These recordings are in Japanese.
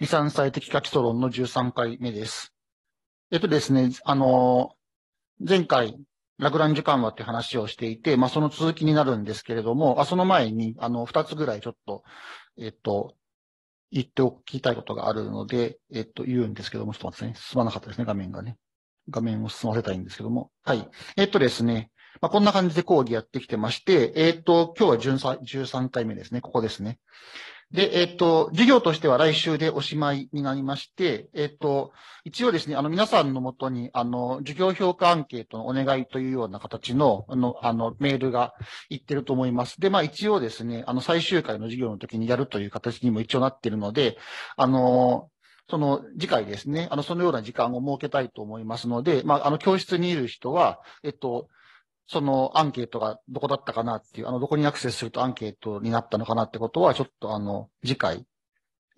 二、三歳的価値討論の13回目です。えっとですね、あの、前回、ラグランジュ緩和って話をしていて、まあ、その続きになるんですけれども、あその前に、あの、二つぐらいちょっと、えっと、言っておきたいことがあるので、えっと、言うんですけども、ちょっと待ってね、進まなかったですね、画面がね。画面を進ませたいんですけども。はい。えっとですね、まあ、こんな感じで講義やってきてまして、えっと、今日は13回目ですね、ここですね。で、えっ、と、授業としては来週でおしまいになりまして、えっ、と、一応ですね、あの、皆さんのもとに、あの、授業評価アンケートのお願いというような形の、あの、あのメールがいってると思います。で、まあ一応ですね、あの、最終回の授業の時にやるという形にも一応なってるので、あの、その次回ですね、あの、そのような時間を設けたいと思いますので、まあ、あの、教室にいる人は、えっと、そのアンケートがどこだったかなっていう、あの、どこにアクセスするとアンケートになったのかなってことは、ちょっとあの、次回、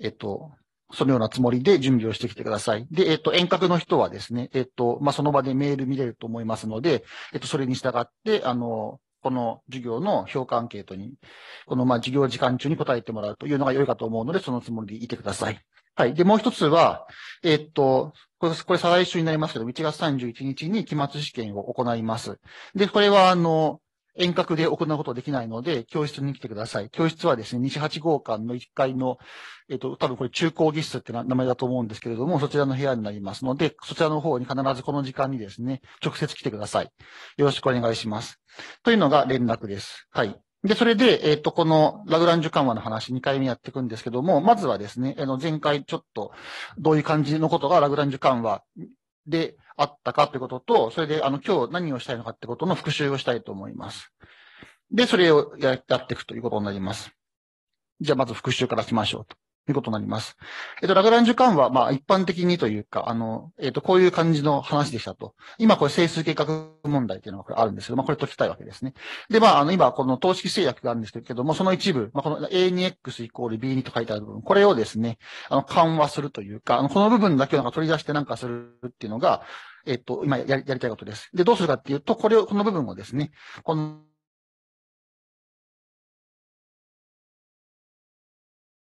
えっと、そのようなつもりで準備をしてきてください。で、えっと、遠隔の人はですね、えっと、まあ、その場でメール見れると思いますので、えっと、それに従って、あの、この授業の評価アンケートに、このまあ授業時間中に答えてもらうというのが良いかと思うので、そのつもりでいてください。はい。で、もう一つは、えー、っと、これ、これ再来週になりますけど、1月31日に期末試験を行います。で、これは、あの、遠隔で行うことはできないので、教室に来てください。教室はですね、西八号館の1階の、えっ、と、多分これ中高技室って名前だと思うんですけれども、そちらの部屋になりますので、そちらの方に必ずこの時間にですね、直接来てください。よろしくお願いします。というのが連絡です。はい。で、それで、えっ、ー、と、このラグランジュ緩和の話、2回目やっていくんですけども、まずはですね、あの、前回ちょっと、どういう感じのことがラグランジュ緩和であったかということと、それで、あの、今日何をしたいのかってことの復習をしたいと思います。で、それをやっていくということになります。じゃあ、まず復習からしましょうと。ということになります。えっ、と、ラグランジュ間は、まあ、一般的にというか、あの、えっ、と、こういう感じの話でしたと。今、これ、整数計画問題っていうのがこれあるんですけど、まあ、これ解きたいわけですね。で、まあ、あの、今、この等式制約があるんですけども、その一部、まあ、この A2X イコール B2 と書いてある部分、これをですね、あの、緩和するというか、あの、この部分だけをなんか取り出してなんかするっていうのが、えっ、と、今やりたいことです。で、どうするかっていうと、これを、この部分をですね、この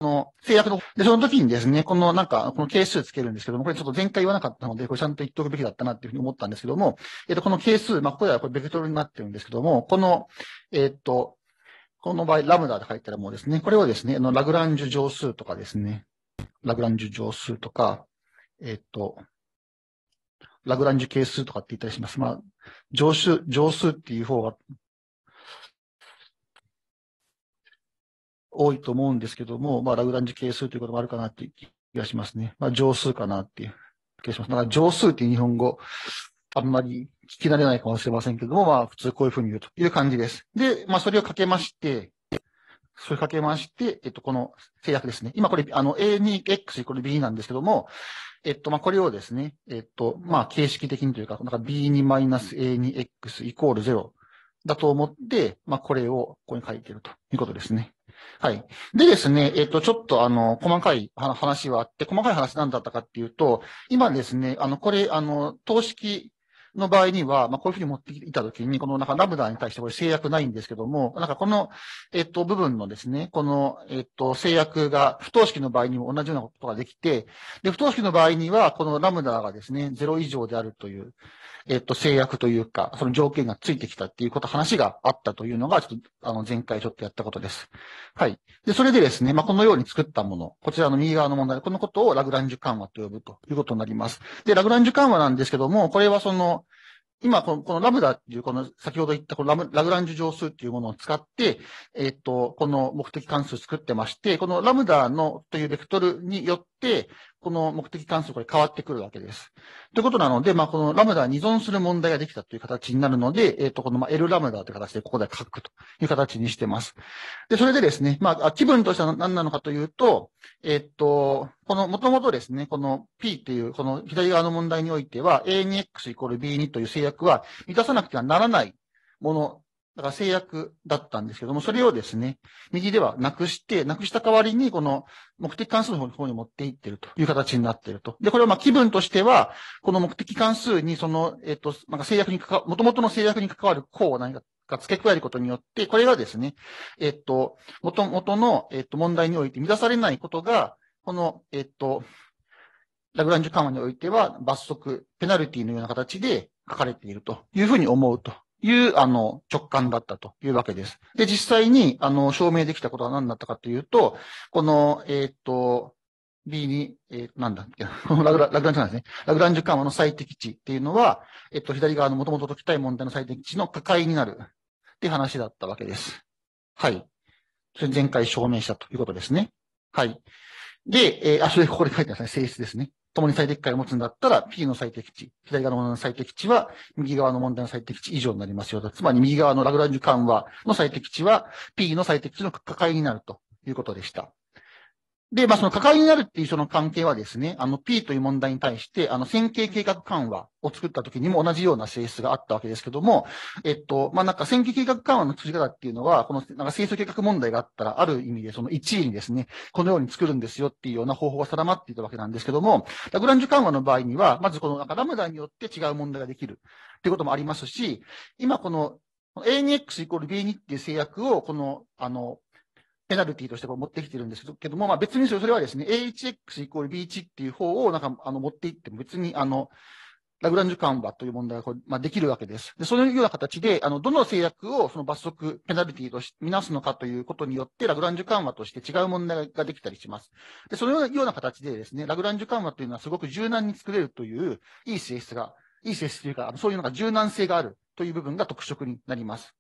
の制約の、で、その時にですね、このなんか、この係数つけるんですけども、これちょっと前回言わなかったので、これちゃんと言っておくべきだったなっていうふうに思ったんですけども、えっ、と、この係数、まあ、ここではこれベクトルになってるんですけども、この、えっ、と、この場合、ラムダで書いたらもうですね、これをですね、あの、ラグランジュ乗数とかですね、ラグランジュ乗数とか、えっ、と、ラグランジュ係数とかって言ったりします。まあ、乗数、乗数っていう方が多いと思うんですけども、まあ、ラグランジ係数ということもあるかなっていう気がしますね。まあ、乗数かなっていう気がします。だから乗数っていう日本語、あんまり聞き慣れないかもしれませんけども、まあ、普通こういうふうに言うという感じです。で、まあ、それをかけまして、それかけまして、えっと、この制約ですね。今これ、あの、A2X イコール B なんですけども、えっと、まあ、これをですね、えっと、まあ、形式的にというか、なんか B2-A2X イコール0だと思って、まあ、これをここに書いてるということですね。はい。でですね、えっ、ー、と、ちょっとあの、細かい話はあって、細かい話なんだったかっていうと、今ですね、あの、これ、あの、投資の場合には、まあ、こういうふうに持っていたときに、このなんかラムダに対してこれ制約ないんですけども、なんかこの、えっと、部分のですね、この、えっと、制約が不等式の場合にも同じようなことができて、で、不等式の場合には、このラムダがですね、0以上であるという、えっと、制約というか、その条件がついてきたっていうこと、話があったというのが、ちょっと、あの、前回ちょっとやったことです。はい。で、それでですね、まあ、このように作ったもの、こちらの右側の問題、このことをラグランジュ緩和と呼ぶということになります。で、ラグランジュ緩和なんですけども、これはその、今この、このラムダっていう、この先ほど言ったこのラムラグランジュ乗数っていうものを使って、えっ、ー、と、この目的関数作ってまして、このラムダのというベクトルによって、この目的関数これ変わってくるわけです。ということなので、まあ、このラムダに依存する問題ができたという形になるので、えっ、ー、と、このま L ラムダという形でここで書くという形にしてます。で、それでですね、まあ、気分としては何なのかというと、えっ、ー、と、この、元々ですね、この P っていう、この左側の問題においては、A2X イコール B2 という制約は満たさなくてはならないものだから制約だったんですけども、それをですね、右ではなくして、なくした代わりに、この目的関数の方に持っていってるという形になっていると。で、これはまあ気分としては、この目的関数にその、えっ、と、なんか制約にかか、元々の制約に関わる項を何かが付け加えることによって、これがですね、えっ、もと、元々の、えっ、と、問題において満たされないことが、この、えっ、と、ラグランジュ緩和においては罰則、ペナルティのような形で書かれているというふうに思うという、あの、直感だったというわけです。で、実際に、あの、証明できたことは何だったかというと、この、えっ、ー、と、B に、えー、なんだっけな、ラグララグランジュなんですね。ラグランジュ緩和の最適値っていうのは、えっ、ー、と、左側のもともと解きたい問題の最適値の抱解になるって話だったわけです。はい。それ前回証明したということですね。はい。で、えー、あ、それここで書いてますね。性質ですね。共に最適解を持つんだったら、P の最適値、左側の問題の最適値は、右側の問題の最適値以上になりますよと。つまり、右側のラグランジュ緩和の最適値は、P の最適値の加解になるということでした。で、まあ、その関わりになるっていうその関係はですね、あの P という問題に対して、あの線形計画緩和を作った時にも同じような性質があったわけですけども、えっと、まあ、なんか線形計画緩和の作り方っていうのは、このなんか清楚計画問題があったら、ある意味でその1位にですね、このように作るんですよっていうような方法が定まっていたわけなんですけども、ラグランジュ緩和の場合には、まずこのなんかラムダによって違う問題ができるっていうこともありますし、今この a 2 x イコール B2 っていう制約を、この、あの、ペナルティとしてこう持ってきてるんですけども、まあ、別にそれはですね、AHX イコール B1 っていう方をなんかあの持っていっても別にあの、ラグランジュ緩和という問題がこう、まあ、できるわけです。で、そのような形で、あの、どの制約をその罰則、ペナルティとし見なすのかということによって、ラグランジュ緩和として違う問題ができたりします。で、そのような形でですね、ラグランジュ緩和というのはすごく柔軟に作れるという、いい性質が、いい性質というか、そういうのが柔軟性があるという部分が特色になります。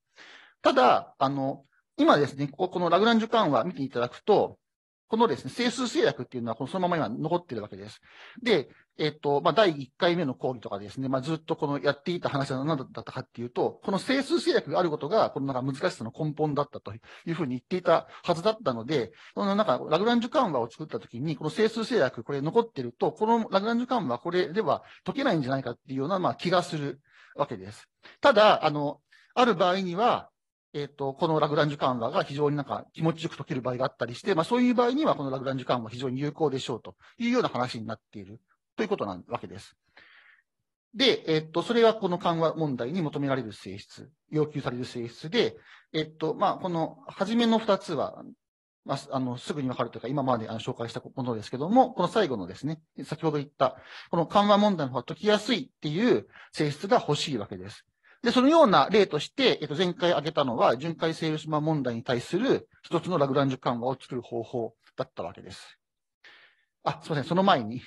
ただ、あの、今ですね、ここのラグランジュ緩は見ていただくと、このですね、整数制約っていうのは、このそのまま今残ってるわけです。で、えっと、まあ、第1回目の講義とかですね、まあ、ずっとこのやっていた話は何だったかっていうと、この整数制約があることが、このなんか難しさの根本だったというふうに言っていたはずだったので、このなんかラグランジュ緩和を作ったときに、この整数制約、これ残ってると、このラグランジュ緩和、これでは解けないんじゃないかっていうような、ま気がするわけです。ただ、あの、ある場合には、えっ、ー、と、このラグランジュ緩和が非常になんか気持ちよく解ける場合があったりして、まあそういう場合にはこのラグランジュ緩和は非常に有効でしょうというような話になっているということなわけです。で、えっと、それはこの緩和問題に求められる性質、要求される性質で、えっと、まあ、この、初めの二つは、まあ、あの、すぐにわかるというか、今まであの紹介したものですけども、この最後のですね、先ほど言った、この緩和問題の方が解きやすいっていう性質が欲しいわけです。で、そのような例として、えっと、前回挙げたのは、巡回セールスマン問題に対する一つのラグランジュ緩和を作る方法だったわけです。あ、すいません、その前に。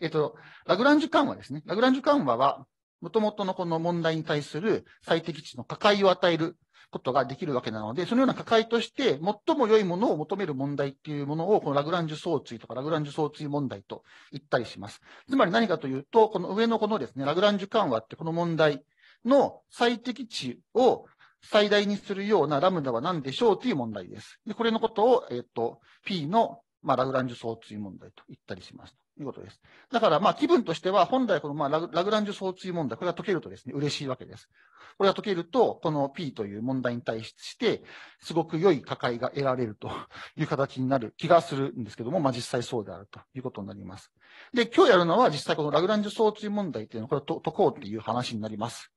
えっと、ラグランジュ緩和ですね。ラグランジュ緩和は、もともとのこの問題に対する最適値の価解を与えることができるわけなので、そのような価解として、最も良いものを求める問題っていうものを、このラグランジュ相追とかラグランジュ相追問題と言ったりします。つまり何かというと、この上のこのですね、ラグランジュ緩和ってこの問題の最適値を最大にするようなラムダは何でしょうという問題です。でこれのことを、えっ、ー、と、P の、まあ、ラグランジュ相対問題と言ったりします。ということです。だから、まあ、気分としては、本来この、まあラグ、ラグランジュ相対問題、これが解けるとですね、嬉しいわけです。これが解けると、この P という問題に対して、すごく良い加解が得られるという形になる気がするんですけども、まあ、実際そうであるということになります。で、今日やるのは、実際このラグランジュ相対問題っていうのをこれを解こうっていう話になります。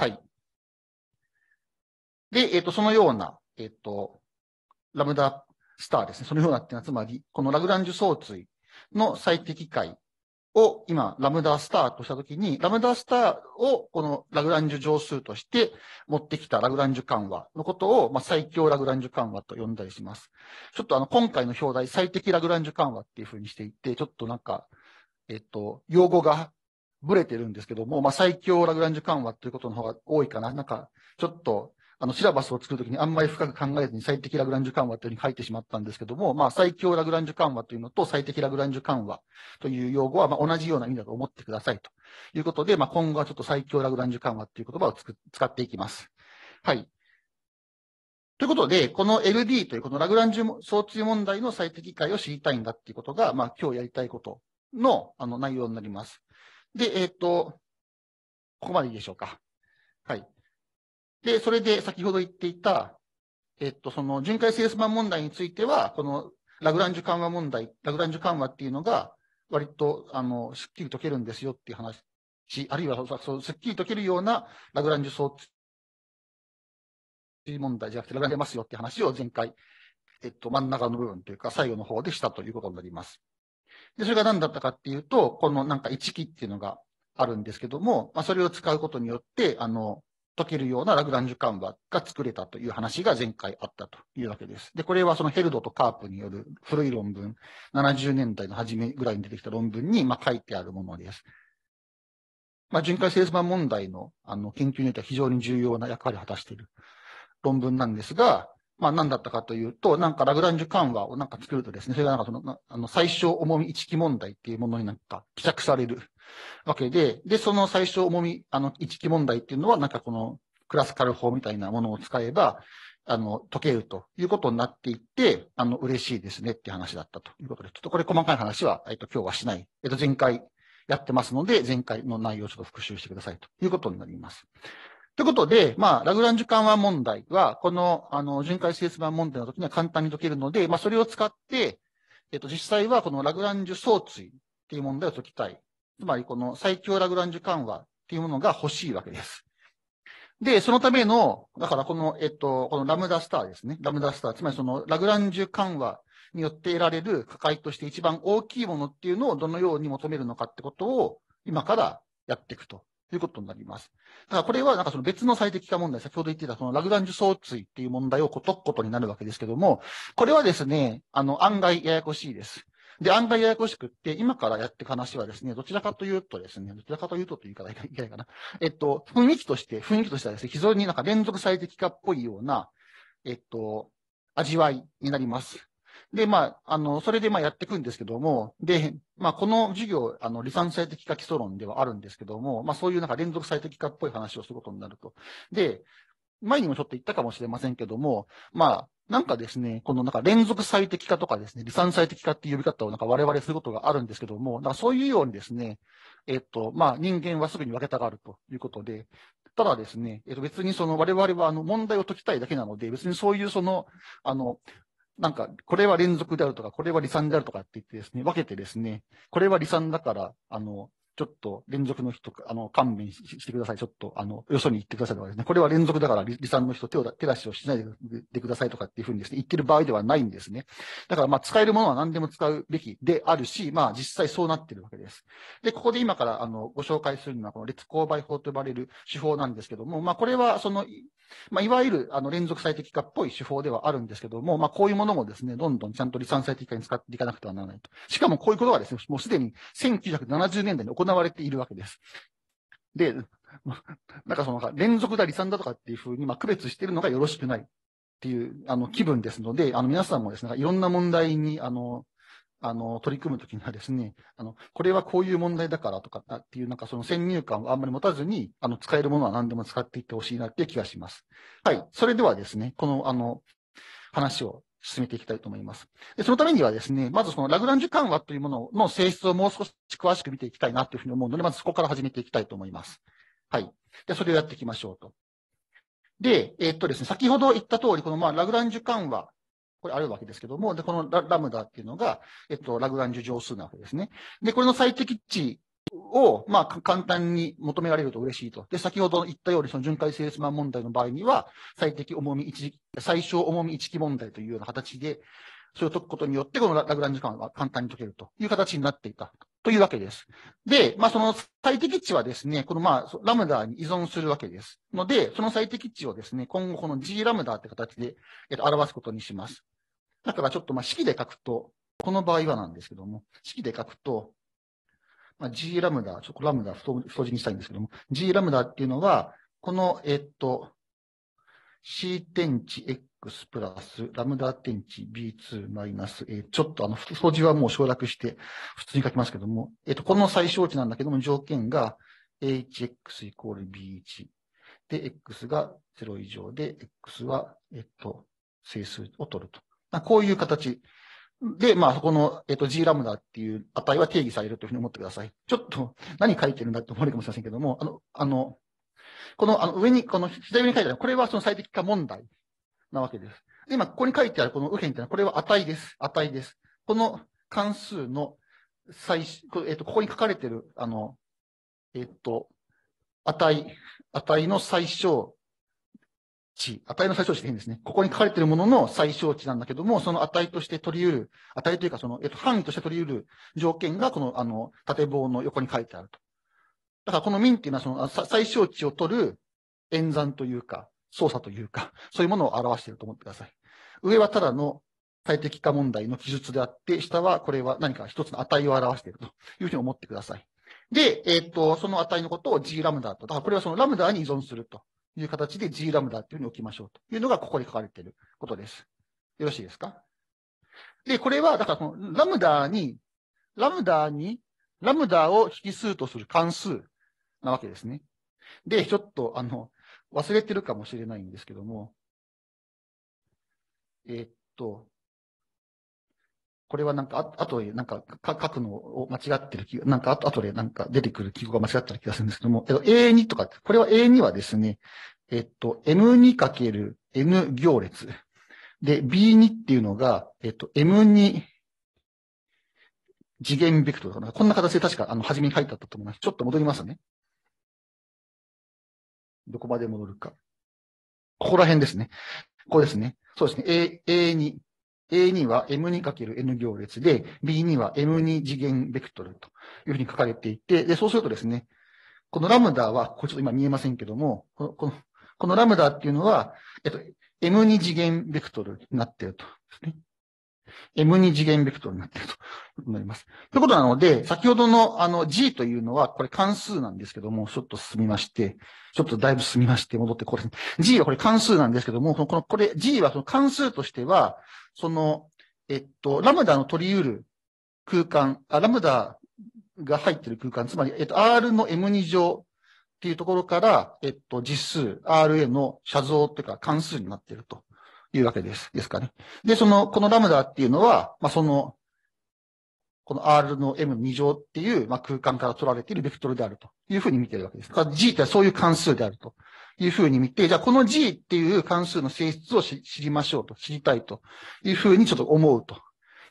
はい。で、えっ、ー、と、そのような、えっ、ー、と、ラムダスターですね。そのようなっていうのは、つまり、このラグランジュ相対の最適解を今、ラムダスターとしたときに、ラムダスターをこのラグランジュ乗数として持ってきたラグランジュ緩和のことを、まあ、最強ラグランジュ緩和と呼んだりします。ちょっとあの、今回の表題、最適ラグランジュ緩和っていうふうにしていて、ちょっとなんか、えっと、用語がブレてるんですけども、まあ、最強ラグランジュ緩和ということの方が多いかな。なんか、ちょっと、あの、シラバスを作るときにあんまり深く考えずに最適ラグランジュ緩和というふうに書いてしまったんですけども、まあ、最強ラグランジュ緩和というのと最適ラグランジュ緩和という用語は、ま同じような意味だと思ってくださいということで、まあ、今後はちょっと最強ラグランジュ緩和という言葉を使っていきます。はい。ということで、この LD というこのラグランジュ相通問題の最適解を知りたいんだっていうことが、まあ、今日やりたいことの、あの、内容になります。で、えっ、ー、と、ここまでいいでしょうか。はい。で、それで先ほど言っていた、えっ、ー、と、その巡回セールスマン問題については、このラグランジュ緩和問題、ラグランジュ緩和っていうのが、割と、あの、すっきり解けるんですよっていう話、あるいは、そう、すっきり解けるようなラグランジュ相追問題じゃなくて、ラグランジュますよって話を前回、えっと、真ん中の部分というか、最後の方でしたということになります。で、それが何だったかっていうと、このなんか1期っていうのがあるんですけども、まあ、それを使うことによって、あの、解けるようなラグランジュ緩和が作れたという話が前回あったというわけです。で、これはそのヘルドとカープによる古い論文、70年代の初めぐらいに出てきた論文に、まあ、書いてあるものです。まあ、巡回生産問題のあの研究においては非常に重要な役割を果たしている論文なんですが、まあ何だったかというと、なんかラグランジュ緩和をなんか作るとですね、それがなんかその、あの、最小重み一期問題っていうものになんか帰着されるわけで、で、その最小重み、あの、一期問題っていうのは、なんかこのクラスカル法みたいなものを使えば、あの、解けるということになっていって、あの、嬉しいですねっていう話だったということで、ちょっとこれ細かい話は、えっと、今日はしない。えっと、前回やってますので、前回の内容をちょっと復習してくださいということになります。ということで、まあ、ラグランジュ緩和問題は、この、あの、巡回整数版問題の時には簡単に解けるので、まあ、それを使って、えっと、実際はこのラグランジュ相対っていう問題を解きたい。つまり、この最強ラグランジュ緩和っていうものが欲しいわけです。で、そのための、だからこの、えっと、このラムダスターですね。ラムダスター。つまりそのラグランジュ緩和によって得られる価解として一番大きいものっていうのをどのように求めるのかってことを今からやっていくとということになります。だからこれはなんかその別の最適化問題、先ほど言ってたそのラグランジュ相対っていう問題を解くことになるわけですけども、これはですね、あの、案外ややこしいです。で、案外ややこしくって、今からやって話はですね、どちらかというとですね、どちらかというとという言い方いけないかな。えっと、雰囲気として、雰囲気としてはですね、非常になんか連続最適化っぽいような、えっと、味わいになります。で、まあ、あの、それでまあやっていくんですけども、で、まあ、この授業、あの、離散最適化基礎論ではあるんですけども、まあ、そういうなんか連続最適化っぽい話をすることになると。で、前にもちょっと言ったかもしれませんけども、まあ、なんかですね、このなんか連続最適化とかですね、離散最適化っていう呼び方をなんか我々することがあるんですけども、なんかそういうようにですね、えっと、まあ人間はすぐに分けたがるということで、ただですね、えっと別にその我々はあの問題を解きたいだけなので、別にそういうその、あの、なんか、これは連続であるとか、これは離散であるとかって言ってですね、分けてですね、これは離散だから、あの、ちょっと連続の人、あの、勘弁してください。ちょっと、あの、よそに行ってくださいとかですね。これは連続だから離散の人手を、手出しをしないでくださいとかっていうふうにですね、言ってる場合ではないんですね。だから、まあ、使えるものは何でも使うべきであるし、まあ、実際そうなってるわけです。で、ここで今から、あの、ご紹介するのは、この列勾配法と呼ばれる手法なんですけども、まあ、これは、その、まあ、いわゆるあの連続最適化っぽい手法ではあるんですけども、まあ、こういうものもですね、どんどんちゃんと離散最適化に使っていかなくてはならないと。しかもこういうことがですね、もうすでに1970年代に行われているわけです。で、なんかその、連続だ、離散だとかっていうふうに、まあ、区別しているのがよろしくないっていう、あの、気分ですので、あの、皆さんもですね、いろんな問題に、あの、あの、取り組むときにはですね、あの、これはこういう問題だからとかっていう、なんかその先入観をあんまり持たずに、あの、使えるものは何でも使っていってほしいなっていう気がします。はい。それではですね、この、あの、話を進めていきたいと思います。でそのためにはですね、まずそのラグランジュ緩和というものの性質をもう少し詳しく見ていきたいなというふうに思うので、まずそこから始めていきたいと思います。はい。で、それをやっていきましょうと。で、えー、っとですね、先ほど言った通り、このまあラグランジュ緩和これあるわけですけども、で、このラムダっていうのが、えっと、ラグランジュ乗数なわけですね。で、これの最適値を、まあ、簡単に求められると嬉しいと。で、先ほど言ったように、その巡回性質マン問題の場合には、最適重み一、最小重み一期問題というような形で、それを解くことによって、このラグランジュ間は簡単に解けるという形になっていたというわけです。で、まあ、その最適値はですね、このまあ、ラムダに依存するわけです。ので、その最適値をですね、今後この G ラムダって形で、えっと、表すことにします。だからちょっとまあ式で書くと、この場合はなんですけども、式で書くと、まあ、G ラムダ、ちょっとラムダ太字にしたいんですけども、G ラムダっていうのは、この、えっと、C 点値 X プラス、ラムダ点値 B2 マイナス、えー、ちょっとあの、数字はもう省略して、普通に書きますけども、えっ、ー、と、この最小値なんだけども、条件が AHX イコール B1。で、X が0以上で、X は、えっ、ー、と、整数を取ると。こういう形。で、まあ、そこの、えっ、ー、と、G ラムダっていう値は定義されるというふうに思ってください。ちょっと、何書いてるんだって思われるかもしれませんけども、あの、あの、この、あの、上に、この左上に書いてある、これはその最適化問題なわけです。で、今、ここに書いてあるこの右辺ってのは、これは値です。値です。この関数の最、えっ、と、ここに書かれてる、あの、えっ、と、値、値の最小値、値の最小値って変ですね。ここに書かれてるものの最小値なんだけども、その値として取り得る、値というかその、えっと、範囲として取り得る条件が、この、あの、縦棒の横に書いてあると。だからこの民っていうのはその最小値を取る演算というか、操作というか、そういうものを表していると思ってください。上はただの最適化問題の記述であって、下はこれは何か一つの値を表しているというふうに思ってください。で、えっ、ー、と、その値のことを G ラムダと。だからこれはそのラムダに依存するという形で G ラムダっていうふうに置きましょうというのがここに書かれていることです。よろしいですかで、これは、だからこのラムダに、ラムダに、ラムダを引数とする関数なわけですね。で、ちょっと、あの、忘れてるかもしれないんですけども、えー、っと、これはなんか、あとで、なんか、か書くのを間違ってる気が、なんか、後でなんか出てくる記号が間違った気がするんですけども、えっと、A2 とか、これは A2 はですね、えっと、M2×N 行列。で、B2 っていうのが、えっと、M2 次元ベクトルかな。こんな形で確か、あの、初めに書いてあったと思います。ちょっと戻りますね。どこまで戻るか。ここら辺ですね。ここですね。そうですね。A、A2。A2 は M2×N 行列で、B2 は M2 次元ベクトルというふうに書かれていて、で、そうするとですね、このラムダは、これちょっと今見えませんけども、この、このこのラムダっていうのは、えっと、M2 次元ベクトルになっているとですね。M2 次元ベクトルになっているということになります。ということなので、先ほどのあの G というのは、これ関数なんですけども、ちょっと進みまして、ちょっとだいぶ進みまして、戻ってこれ、G はこれ関数なんですけども、この、これ G はその関数としては、その、えっと、ラムダの取り得る空間、あラムダが入っている空間、つまり、えっと、R の M2 乗っていうところから、えっと、実数、RA の写像というか関数になっているというわけです。ですかね。で、その、このラムダっていうのは、まあ、その、この R の M2 乗っていう、まあ、空間から取られているベクトルであるというふうに見てるわけです。G ってそういう関数であるというふうに見て、じゃあこの G っていう関数の性質を知りましょうと、知りたいというふうにちょっと思うと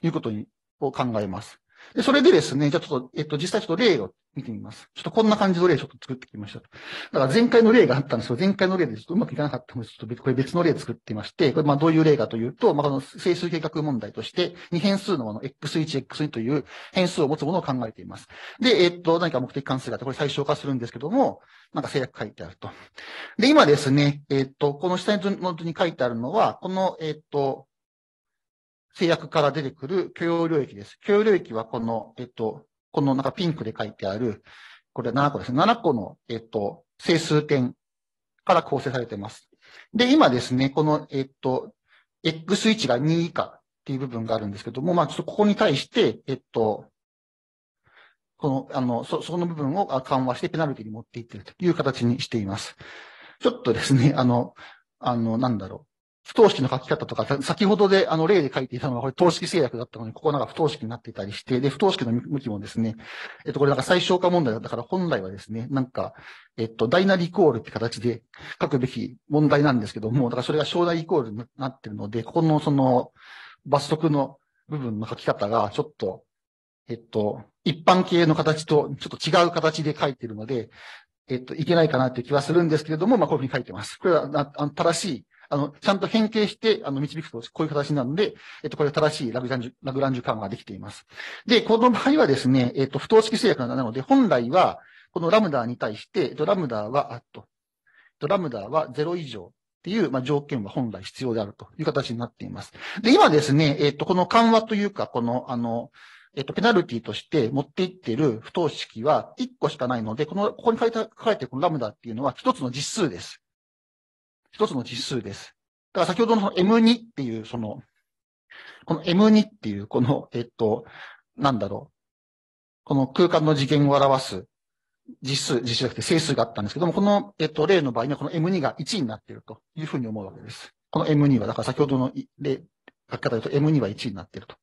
いうことを考えます。で、それでですね、じゃあちょっと、えっと、実際ちょっと例を見てみます。ちょっとこんな感じの例をちょっと作ってきました。だから前回の例があったんですけど、前回の例でちょっとうまくいかなかったので、ちょっとこれ別の例作っていまして、これまあどういう例かというと、まあこの整数計画問題として、2変数のあの x1、x2 という変数を持つものを考えています。で、えっと、何か目的関数があって、これ最小化するんですけども、なんか制約書いてあると。で、今ですね、えっと、この下の図に書いてあるのは、この、えっと、制約から出てくる許容領域です。許容領域はこの、えっと、このなんかピンクで書いてある、これ7個ですね。7個の、えっと、整数点から構成されています。で、今ですね、この、えっと、x 置が2以下っていう部分があるんですけども、まあ、ちょっとここに対して、えっと、この、あの、そ、その部分を緩和してペナルティに持っていってるという形にしています。ちょっとですね、あの、あの、なんだろう。不等式の書き方とか、先ほどであの例で書いていたのは、これ等式制約だったのに、ここなんか不等式になっていたりして、で、不等式の向きもですね、えっと、これなんか最小化問題だったから本来はですね、なんか、えっと、大なりイコールって形で書くべき問題なんですけども、だからそれが小大イコールになってるので、ここのその、罰則の部分の書き方がちょっと、えっと、一般形の形とちょっと違う形で書いてるので、えっと、いけないかなっていう気はするんですけれども、まあ、こういうふうに書いてます。これは、あ正しいあの、ちゃんと変形して、あの、導くと、こういう形なので、えっと、これ正しいラグランジュ、ラグランジュ感ができています。で、この場合はですね、えっと、不等式制約なので、本来は、このラムダに対して、えっと、ラムダは、あと、ラムダは0以上っていう、まあ、条件は本来必要であるという形になっています。で、今ですね、えっと、この緩和というか、この、あの、えっと、ペナルティとして持っていってる不等式は1個しかないので、この、ここに書いて、書いてこのラムダっていうのは1つの実数です。一つの実数です。だから先ほどのの M2 っていう、その、この M2 っていう、この、えっと、なんだろう。この空間の次元を表す実数、実数じゃなくて整数があったんですけども、この、えっと、例の場合にはこの M2 が1になっているというふうに思うわけです。この M2 は、だから先ほどの例、書き方で言うと M2 は1になっていると。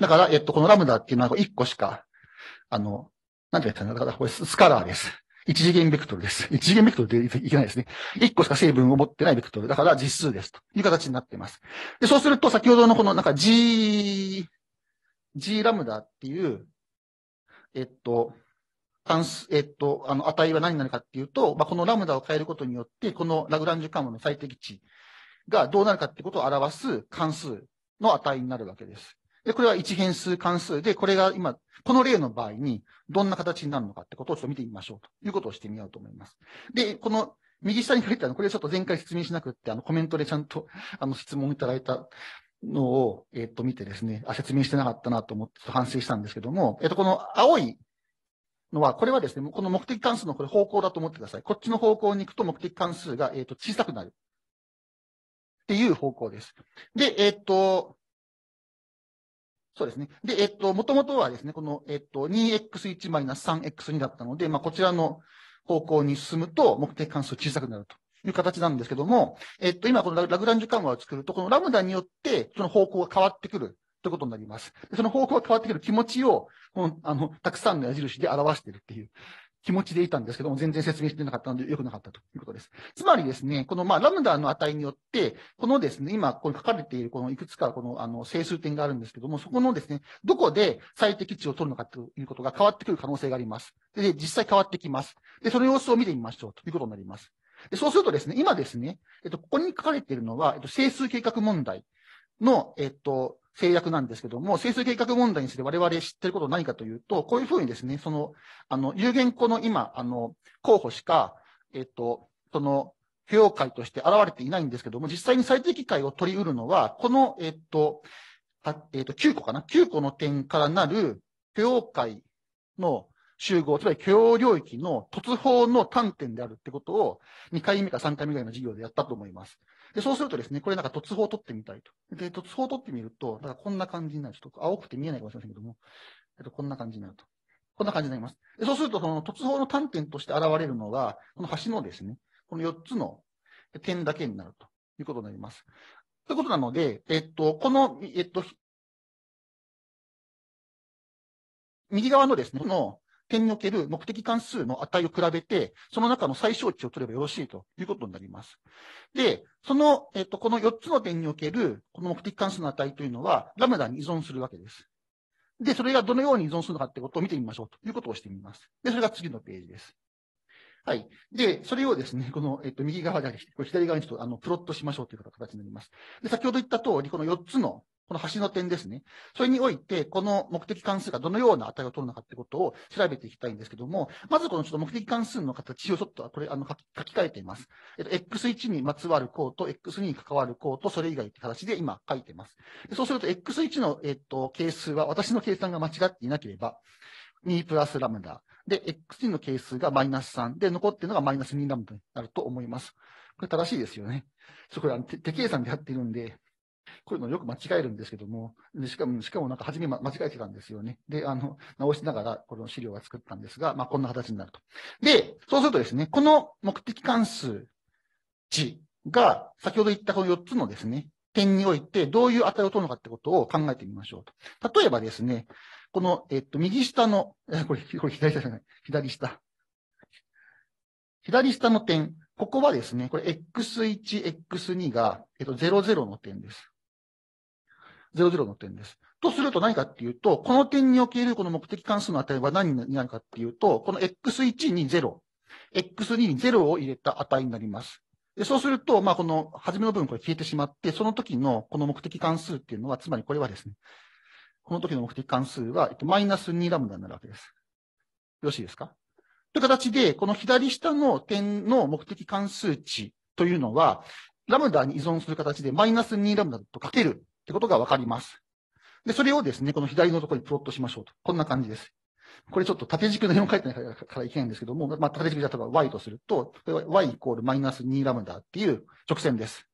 だから、えっと、このラムダっていうのは1個しか、あの、なんて言うんだろかだから、これスカラーです。一次元ベクトルです。一次元ベクトルでいけないですね。一個しか成分を持ってないベクトル。だから実数です。という形になっています。で、そうすると先ほどのこのなんか G、G ラムダっていう、えっと、関数、えっと、あの、値は何になるかっていうと、まあ、このラムダを変えることによって、このラグランジュ関門の最適値がどうなるかってことを表す関数の値になるわけです。で、これは1変数関数で、これが今、この例の場合に、どんな形になるのかってことをちょっと見てみましょうということをしてみようと思います。で、この右下に書いてあるの、これちょっと前回説明しなくって、あの、コメントでちゃんと、あの、質問いただいたのを、えっ、と、見てですね、あ、説明してなかったなと思って、反省したんですけども、えっ、と、この青いのは、これはですね、この目的関数のこれ方向だと思ってください。こっちの方向に行くと目的関数が、えっ、と、小さくなる。っていう方向です。で、えっと、そうですね。で、えっと、もともとはですね、この、えっと、2x1 マイナス 3x2 だったので、まあ、こちらの方向に進むと、目的関数小さくなるという形なんですけども、えっと、今、このラグランジュ緩和を作ると、このラムダによって、その方向が変わってくるということになります。その方向が変わってくる気持ちを、この、あの、たくさんの矢印で表しているっていう気持ちでいたんですけども、全然説明してなかったので、良くなかったということです。つまりですね、この、まあ、ラムダの値によって、このですね、今、ここ書かれている、このいくつか、この、あの、整数点があるんですけども、そこのですね、どこで最適値を取るのかということが変わってくる可能性があります。で、実際変わってきます。で、その様子を見てみましょうということになります。で、そうするとですね、今ですね、えっと、ここに書かれているのは、えっと、整数計画問題の、えっと、制約なんですけども、整数計画問題について我々知ってること何かというと、こういうふうにですね、その、あの、有限個の今、あの、候補しか、えっと、その、不要解として現れていないんですけども、実際に最適解を取り得るのは、この、えっと、えっと、9個かな ?9 個の点からなる、不要解の集合、つまり許容領域の突法の観点であるってことを、2回目か3回目ぐらいの授業でやったと思います。で、そうするとですね、これなんか突法を取ってみたいと。で、突放を取ってみると、なんかこんな感じになる。ちょっと青くて見えないかもしれませんけども、えっと、こんな感じになると。こんな感じになります。でそうすると、その突法の端点として現れるのが、この橋のですね、この4つの点だけになるということになります。ということなので、えっと、この、えっと、右側のですね、の点における目的関数の値を比べて、その中の最小値を取ればよろしいということになります。で、その、えっと、この4つの点における、この目的関数の値というのは、ラムダに依存するわけです。で、それがどのように依存するのかってことを見てみましょうということをしてみます。で、それが次のページです。はい。で、それをですね、この、えっと、右側だけ、これ左側にちょっと、あの、プロットしましょうという形になります。で、先ほど言った通り、この4つの、この端の点ですね。それにおいて、この目的関数がどのような値を取るのかってことを調べていきたいんですけども、まずこのちょっと目的関数の形をちょっと、これ、あの、書き換えています。えっと、x1 にまつわる項と、x2 に関わる項と、それ以外って形で今書いています。そうすると、x1 の、えっと、係数は、私の計算が間違っていなければ、2プラスラムダ、で、x2 の係数がマイナス3で、残っているのがマイナス2ラムダになると思います。これ正しいですよね。そこは手計算でやっているんで、こういうのよく間違えるんですけども、でしかも、しかもなんか初め、間違えてたんですよね。で、あの、直しながらこの資料は作ったんですが、まあ、こんな形になると。で、そうするとですね、この目的関数値が、先ほど言ったこの4つのですね、点においてどういう値を取るのかってことを考えてみましょうと。例えばですね、この、えっと、右下の、これ、これ左下じゃない、左下。左下の点、ここはですね、これ x1、x2 が、えっと、00の点です。00の点です。とすると何かっていうと、この点におけるこの目的関数の値は何になるかっていうと、この x1 に0、x2 に0を入れた値になります。でそうすると、まあ、この初めの部分これ消えてしまって、その時のこの目的関数っていうのは、つまりこれはですね、この時の目的関数は、えっと、マイナス2ラムダになるわけです。よろしいですかという形で、この左下の点の目的関数値というのは、ラムダに依存する形でマイナス2ラムダとかけるってことがわかります。で、それをですね、この左のところにプロットしましょうと。こんな感じです。これちょっと縦軸のてないからいけないんですけども、まあ、縦軸で例えば y とすると、y イコールマイナス2ラムダっていう直線です。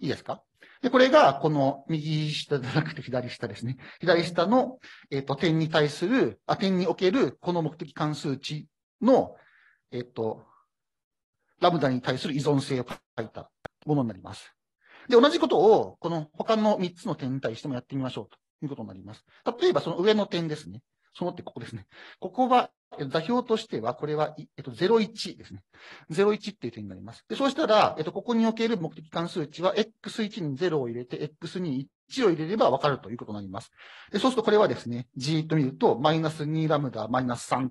いいですかで、これが、この右下じゃなくて左下ですね。左下の、えっ、ー、と、点に対する、あ、点における、この目的関数値の、えっ、ー、と、ラムダに対する依存性を書いたものになります。で、同じことを、この他の3つの点に対してもやってみましょうということになります。例えば、その上の点ですね。そのってここですね。ここは座標としては、これは、えっと、01ですね。01っていう点になります。で、そうしたら、えっと、ここにおける目的関数値は、x1 に0を入れて、x2 に1を入れればわかるということになります。で、そうするとこれはですね、じーっと見ると、マイナス2ラムダ、マイナス3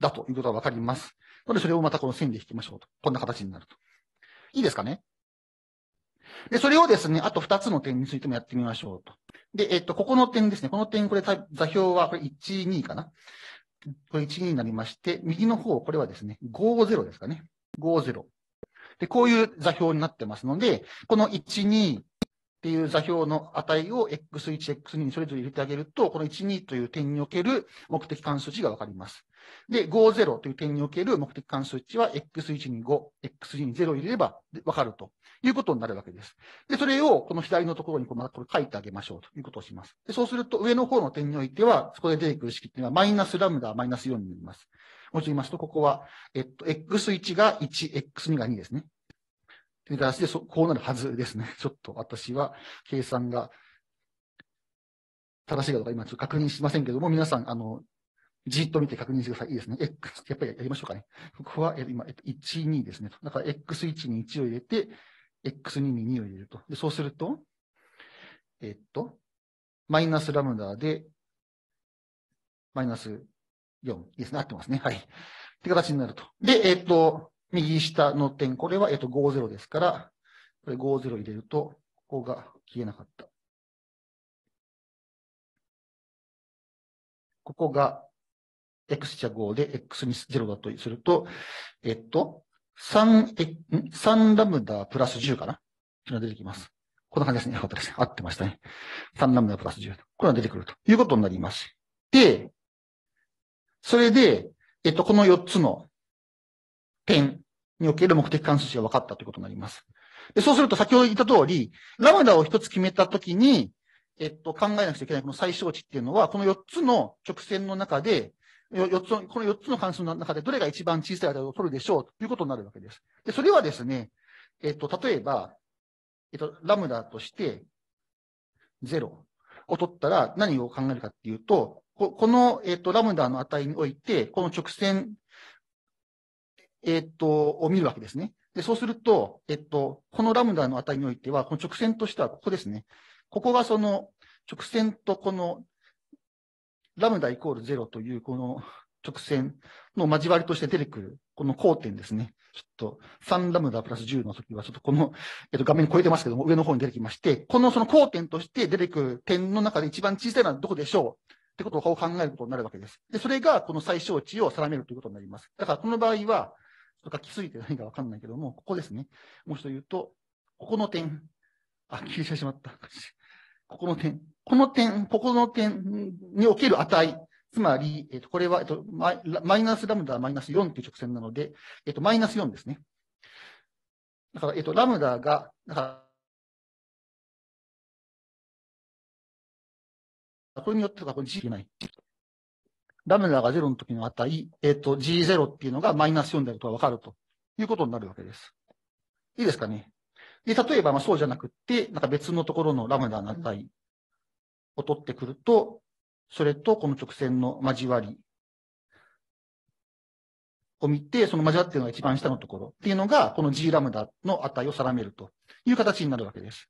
だということがわかります。なので、それをまたこの線で引きましょうと。こんな形になると。いいですかねで、それをですね、あと2つの点についてもやってみましょうと。で、えっと、ここの点ですね。この点、これ、座標は、これ1、2かな。これ1になりまして、右の方、これはですね、50ですかね。50。で、こういう座標になってますので、この1、2っていう座標の値を x1、x2 にそれぞれ入れてあげると、この1、2という点における目的関数値がわかります。で、50という点における目的関数値は x1 に5、x2 に0を入れればわかるということになるわけです。で、それをこの左のところにこのこれ書いてあげましょうということをします。でそうすると上の方の点においては、そこで出てくる式っていうのはマイナスラムダマイナス4になります。もう一度言いますと、ここは、えっと、x1 が1、x2 が2ですね。という形でそ、こうなるはずですね。ちょっと私は計算が正しいかどうか今ちょっと確認しませんけども、皆さん、あの、じっと見て確認してください。いいですね。X、やっぱりやりましょうかね。ここは、今、1、2ですね。だから、X1 に1を入れて、X2 に2を入れると。で、そうすると、えっと、マイナスラムダで、マイナス4。いいですね。合ってますね。はい。って形になると。で、えっと、右下の点、これは、えっと、50ですから、これ50入れると、ここが消えなかった。ここが x チャ5で x に0だとすると、えっと、3、え、?3 ラムダプラス10かなっていうのが出てきます。こんな感じですね。よかったですね。合ってましたね。3ラムダプラス10。これが出てくるということになります。で、それで、えっと、この4つの点における目的関数値が分かったということになります。でそうすると先ほど言った通り、ラムダを1つ決めたときに、えっと、考えなくちゃいけないこの最小値っていうのは、この4つの直線の中で、4つの、この4つの関数の中でどれが一番小さい値を取るでしょうということになるわけです。で、それはですね、えっと、例えば、えっと、ラムダとして0を取ったら何を考えるかっていうと、ここの、えっと、ラムダの値において、この直線、えっと、を見るわけですね。で、そうすると、えっと、このラムダの値においては、この直線としてはここですね。ここがその直線とこのラムダイコールゼロというこの直線の交わりとして出てくる、この交点ですね。ちょっと、3ラムダプラス10の時は、ちょっとこの、えっと、画面超えてますけども、上の方に出てきまして、このその交点として出てくる点の中で一番小さいのはどこでしょうってことを考えることになるわけです。で、それがこの最小値を定めるということになります。だからこの場合は、ちょっと書きすぎて何かわかんないけども、ここですね。もう一度言うと、ここの点。あ、消えてしまった。ここの点。この点、ここの点における値、つまり、えっと、これは、えっと、マイナスラムダはマイナス4という直線なので、えっと、マイナス4ですね。だから、えっと、ラムダが、だから、これによってはこれ G じない。ラムダが0の時の値、えっと、G0 っていうのがマイナス4であるとはわかるということになるわけです。いいですかね。で、例えば、まあ、そうじゃなくて、なんか別のところのラムダの値を取ってくると、それとこの直線の交わりを見て、その交わっているのが一番下のところっていうのが、この G ラムダの値を定めるという形になるわけです。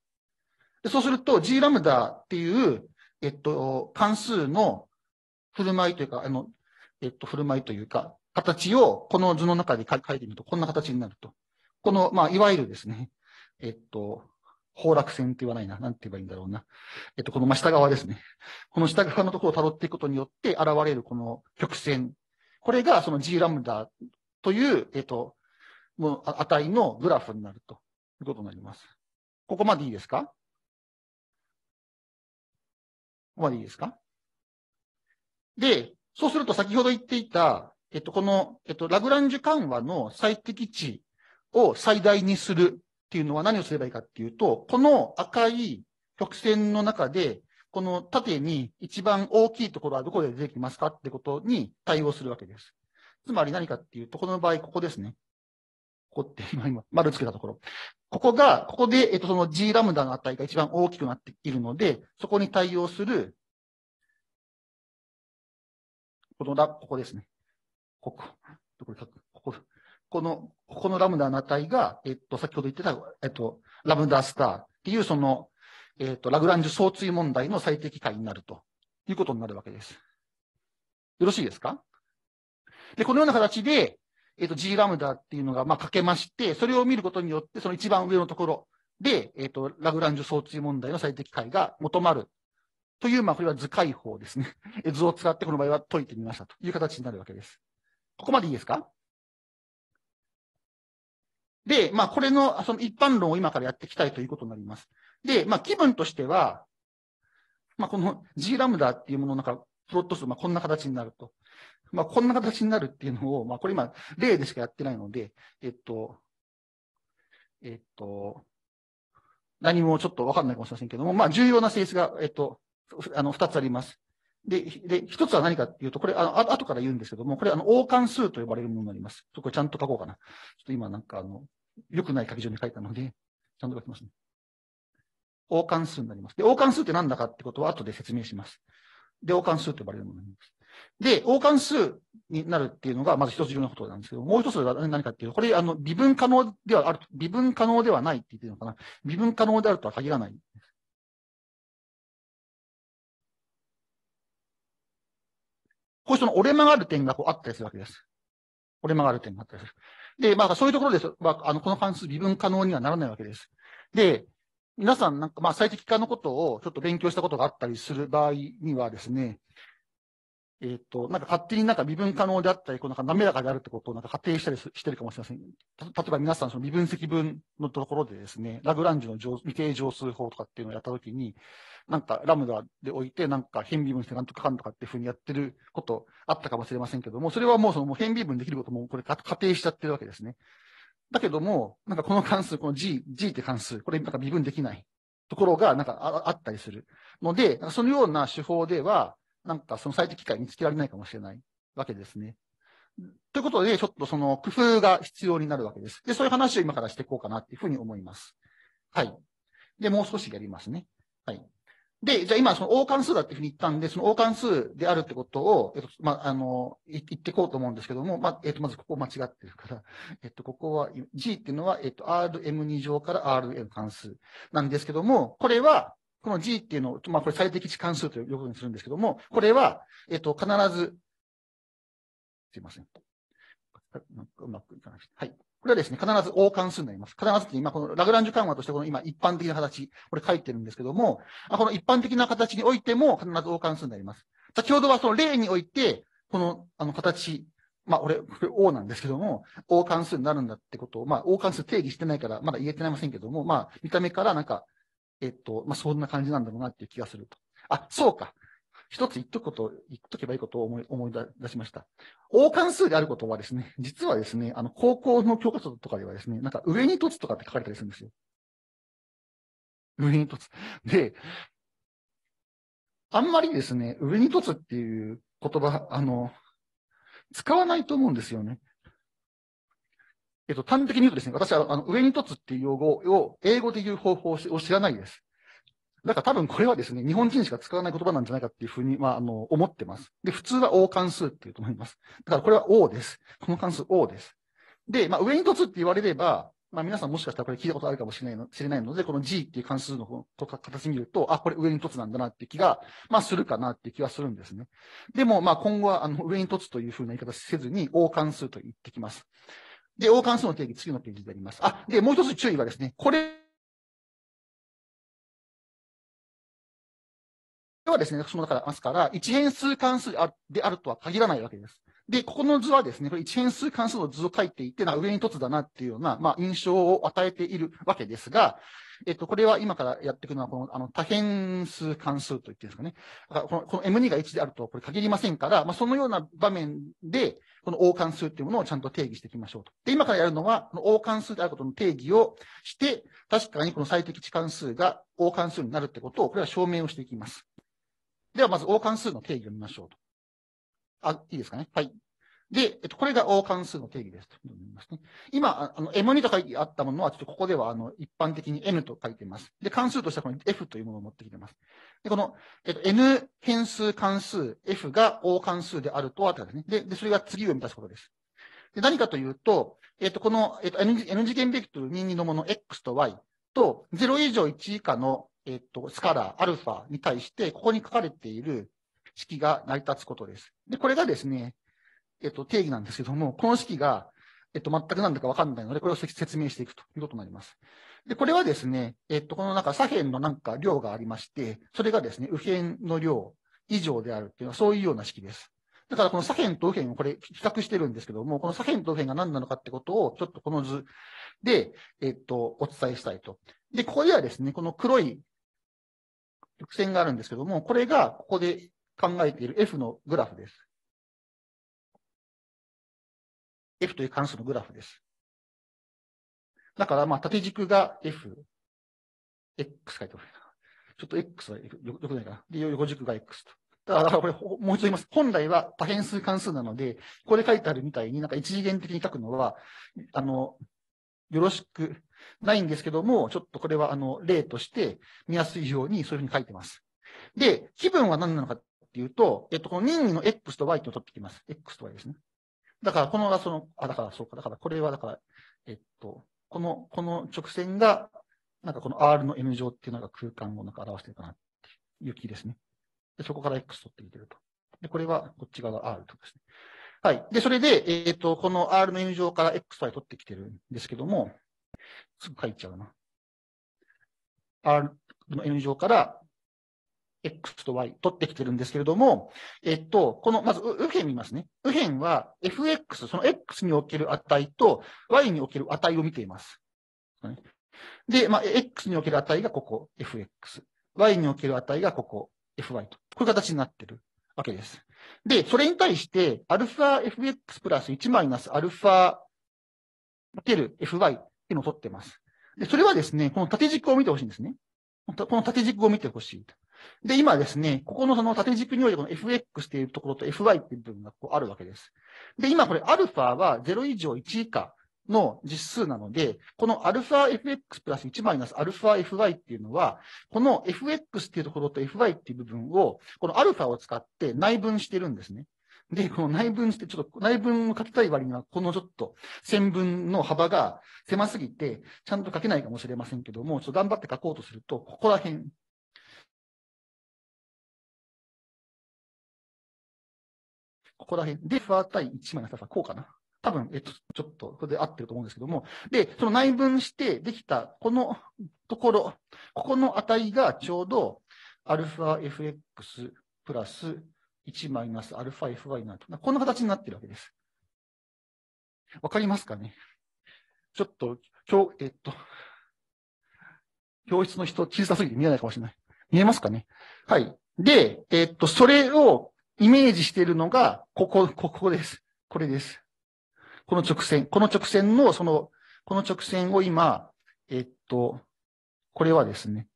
でそうすると G ラムダっていう、えっと、関数の振る舞いというか、あの、えっと、振る舞いというか、形をこの図の中で書いてみると、こんな形になると。この、まあ、いわゆるですね、えっと、崩落線って言わないな。なんて言えばいいんだろうな。えっと、この真下側ですね。この下側のところを辿っていくことによって現れるこの曲線。これがその G ラムダという、えっと、もう値のグラフになるということになります。ここまでいいですかここまでいいですかで、そうすると先ほど言っていた、えっと、この、えっと、ラグランジュ緩和の最適値を最大にするっていうのは何をすればいいかっていうと、この赤い曲線の中で、この縦に一番大きいところはどこで出てきますかってことに対応するわけです。つまり何かっていうと、この場合、ここですね。ここって今、今、丸つけたところ。ここが、ここで、えっと、その G ラムダの値が一番大きくなっているので、そこに対応する、このラ、ここですね。ここ。どこで書くこの、ここのラムダの値が、えっと、先ほど言ってた、えっと、ラムダスターっていう、その、えっと、ラグランジュ相対問題の最適解になるということになるわけです。よろしいですかで、このような形で、えっと、G ラムダっていうのが、まあ、かけまして、それを見ることによって、その一番上のところで、えっと、ラグランジュ相対問題の最適解が求まるという、まあ、これは図解法ですね。図を使ってこの場合は解いてみましたという形になるわけです。ここまでいいですかで、まあ、これの、その一般論を今からやっていきたいということになります。で、まあ、気分としては、まあ、この G ラムダっていうものの中、プロット数、まあ、こんな形になると。まあ、こんな形になるっていうのを、まあ、これ今、例でしかやってないので、えっと、えっと、何もちょっとわかんないかもしれませんけども、まあ、重要な性質が、えっと、あの、二つあります。で、で、一つは何かっていうと、これ、あの、後から言うんですけども、これ、あの、王冠数と呼ばれるものになります。そこちゃんと書こうかな。ちょっと今、なんか、あの、良くない書き順に書いたので、ちゃんと書きますね。王冠数になります。で、王冠数って何だかってことは後で説明します。で、王冠数と呼ばれるものになります。で、王冠数になるっていうのが、まず一つ重要なことなんですけど、もう一つは何かっていうと、これ、あの、微分可能ではある、微分可能ではないって言ってるのかな。微分可能であるとは限らないこういうその折れ曲がる点がこうあったりするわけです。折れ曲がる点があったりする。で、まあそういうところです。まあ、あの、この関数微分可能にはならないわけです。で、皆さんなんか、まあ最適化のことをちょっと勉強したことがあったりする場合にはですね、えっ、ー、と、なんか勝手になんか微分可能であったり、こうなんか滑らかであるってことをなんか仮定したりしてるかもしれません。例えば皆さん、その微分積分のところでですね、ラグランジュの未定乗数法とかっていうのをやったときに、なんかラムダで置いて、なんか変微分してなんとかかんとかっていうふうにやってることあったかもしれませんけども、それはもうその変微分できることもこれ仮定しちゃってるわけですね。だけども、なんかこの関数、この G、G って関数、これなんか微分できないところがなんかあったりする。ので、そのような手法では、なんかその最適解見つけられないかもしれないわけですね。ということで、ちょっとその工夫が必要になるわけです。で、そういう話を今からしていこうかなっていうふうに思います。はい。で、もう少しやりますね。はい。で、じゃあ今、その王関数だっていうふうに言ったんで、その王関数であるってことを、えっと、まあ、あの、言っていこうと思うんですけども、まあ、えっと、まずここ間違ってるから、えっと、ここは、G っていうのは、えっと、RM2 乗から RM 関数なんですけども、これは、この G っていうのを、まあ、これ最適値関数ということにするんですけども、これは、えっと、必ず、すいません。なんかうまくいかない。はい。これはですね、必ず大関数になります。必ずって今、このラグランジュ緩和として、この今、一般的な形、これ書いてるんですけども、この一般的な形においても、必ず大関数になります。先ほどはその例において、この、あの、形、まあ、俺、これ O なんですけども、O 関数になるんだってことを、まあ、O 関数定義してないから、まだ言えてないませんけども、まあ、見た目からなんか、えっと、まあ、そんな感じなんだろうなっていう気がすると。あ、そうか。一つ言っとくこと、言っとけばいいことを思い思い出しました。王関数であることはですね、実はですね、あの、高校の教科書とかではですね、なんか上に凸とかって書かれたりするんですよ。上に凸。で、あんまりですね、上に凸っていう言葉、あの、使わないと思うんですよね。えっと、端的に言うとですね、私はあの上に凸つっていう用語を英語で言う方法を知らないです。だから多分これはですね、日本人しか使わない言葉なんじゃないかっていうふうに、まあ、あの、思ってます。で、普通は王関数っていうと思います。だからこれは王です。この関数王です。で、まあ、上に凸つって言われれば、まあ、皆さんもしかしたらこれ聞いたことあるかもしれないの知れないので、この G っていう関数の形見ると、あ、これ上に凸なんだなって気が、まあ、するかなって気はするんですね。でも、まあ、今後は、あの、上に凸というふうな言い方せずに、王関数と言ってきます。で、大関数の定義、次のページであります。あ、で、もう一つ注意はですね、これはですね、そのだからますから、一変数関数であるとは限らないわけです。で、ここの図はですね、これ一変数関数の図を書いていて、な上に凸だなっていうような、まあ、印象を与えているわけですが、えっと、これは今からやっていくのは、この、あの、多変数関数と言ってるんですかね。この、この M2 が1であると、これ限りませんから、まあ、そのような場面で、この応関数っていうものをちゃんと定義していきましょうと。で、今からやるのは、この応関数であることの定義をして、確かにこの最適値関数が応関数になるってことを、これは証明をしていきます。では、まず応関数の定義を見ましょうと。あ、いいですかね。はい。で、えっと、これが関数の定義ですと思いますね。今、あの、M2 と書いてあったものは、ちょっとここでは、あの、一般的に N と書いています。で、関数としてはこの F というものを持ってきています。で、この、えっと、N 変数関数 F が O 関数であるとは、ですね。で、で、それが次を満たすことです。で、何かというと、えっと、この、えっと、N, N 次元ベクトル22のもの X と Y と、0以上1以下の、えっと、スカラー、アルファに対して、ここに書かれている式が成り立つことです。で、これがですね、えっと、定義なんですけども、この式が、えっと、全く何だか分かんないので、これを説明していくということになります。で、これはですね、えっと、このなんか左辺のなんか量がありまして、それがですね、右辺の量以上であるっていうのは、そういうような式です。だからこの左辺と右辺をこれ比較してるんですけども、この左辺と右辺が何なのかってことを、ちょっとこの図で、えっと、お伝えしたいと。で、ここではですね、この黒い曲線があるんですけども、これがここで考えている F のグラフです。F という関数のグラフです。だから、まあ、縦軸が F、X 書いておく。ちょっと X はよよくないかな。で、横軸が X と。だから、これ、もう一度言います。本来は多変数関数なので、これ書いてあるみたいになんか一次元的に書くのは、あの、よろしくないんですけども、ちょっとこれは、あの、例として見やすいようにそういうふうに書いてます。で、気分は何なのかっていうと、えっと、この任意の X と Y と取ってきます。X と Y ですね。だから、このその、あ、だから、そうか、だから、これは、だから、えっと、この、この直線が、なんかこの R の N 乗っていうのが空間をなんか表してるかなっていう気ですね。で、そこから X 取ってきてると。で、これはこっち側が R とですね。はい。で、それで、えっ、ー、と、この R の N 乗から XY 取ってきてるんですけども、すぐ書いちゃうな。R の N 乗から x と y 取ってきてるんですけれども、えっと、この、まず右辺見ますね。右辺は fx、その x における値と y における値を見ています。で、まあ、x における値がここ、fx。y における値がここ、fy と。こういう形になってるわけです。で、それに対して、アルファ fx プラス1マイナスアルファかける fy っていうのを取ってます。で、それはですね、この縦軸を見てほしいんですね。この縦軸を見てほしい。で、今ですね、ここのその縦軸においてこの fx っていうところと fy っていう部分がこうあるわけです。で、今これ α は0以上1以下の実数なので、この αfx プラス1マイナス αfy っていうのは、この fx っていうところと fy っていう部分を、この α を使って内分してるんですね。で、この内分して、ちょっと内分をかけたい割には、このちょっと線分の幅が狭すぎて、ちゃんと書けないかもしれませんけども、ちょっと頑張って書こうとすると、ここら辺ここら辺。で、ファー対1マイナスさ、こうかな。多分、えっと、ちょっと、それで合ってると思うんですけども。で、その内分してできた、このところ、ここの値がちょうど、アルファ fx プラス1マイナスアルファ fy になると。こんな形になってるわけです。わかりますかねちょっと、今日、えっと、教室の人、小さすぎて見えないかもしれない。見えますかねはい。で、えっと、それをイメージしているのが、ここ、ここです。これです。この直線。この直線の、その、この直線を今、えっと、これはですね、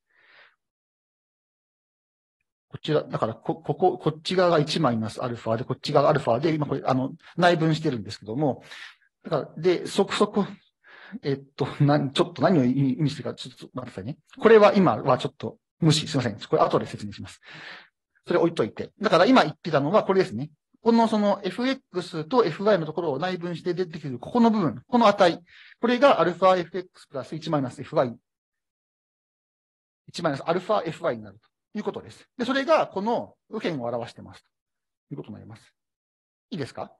こちら、だからこ、ここ、こっち側が1マイナスアルファで、こっち側がアルファで、今これ、あの、内分してるんですけども、だから、で、そこそこ、えっと、な、ちょっと何を意味してるか、ちょっと待ってくださいね。これは今はちょっと無視、すいません。これ後で説明します。それ置いといて。だから今言ってたのはこれですね。このその fx と fy のところを内分して出てくるここの部分、この値。これが αfx プラス 1-fy。1-αfy になるということです。で、それがこの右辺を表してます。ということになります。いいですか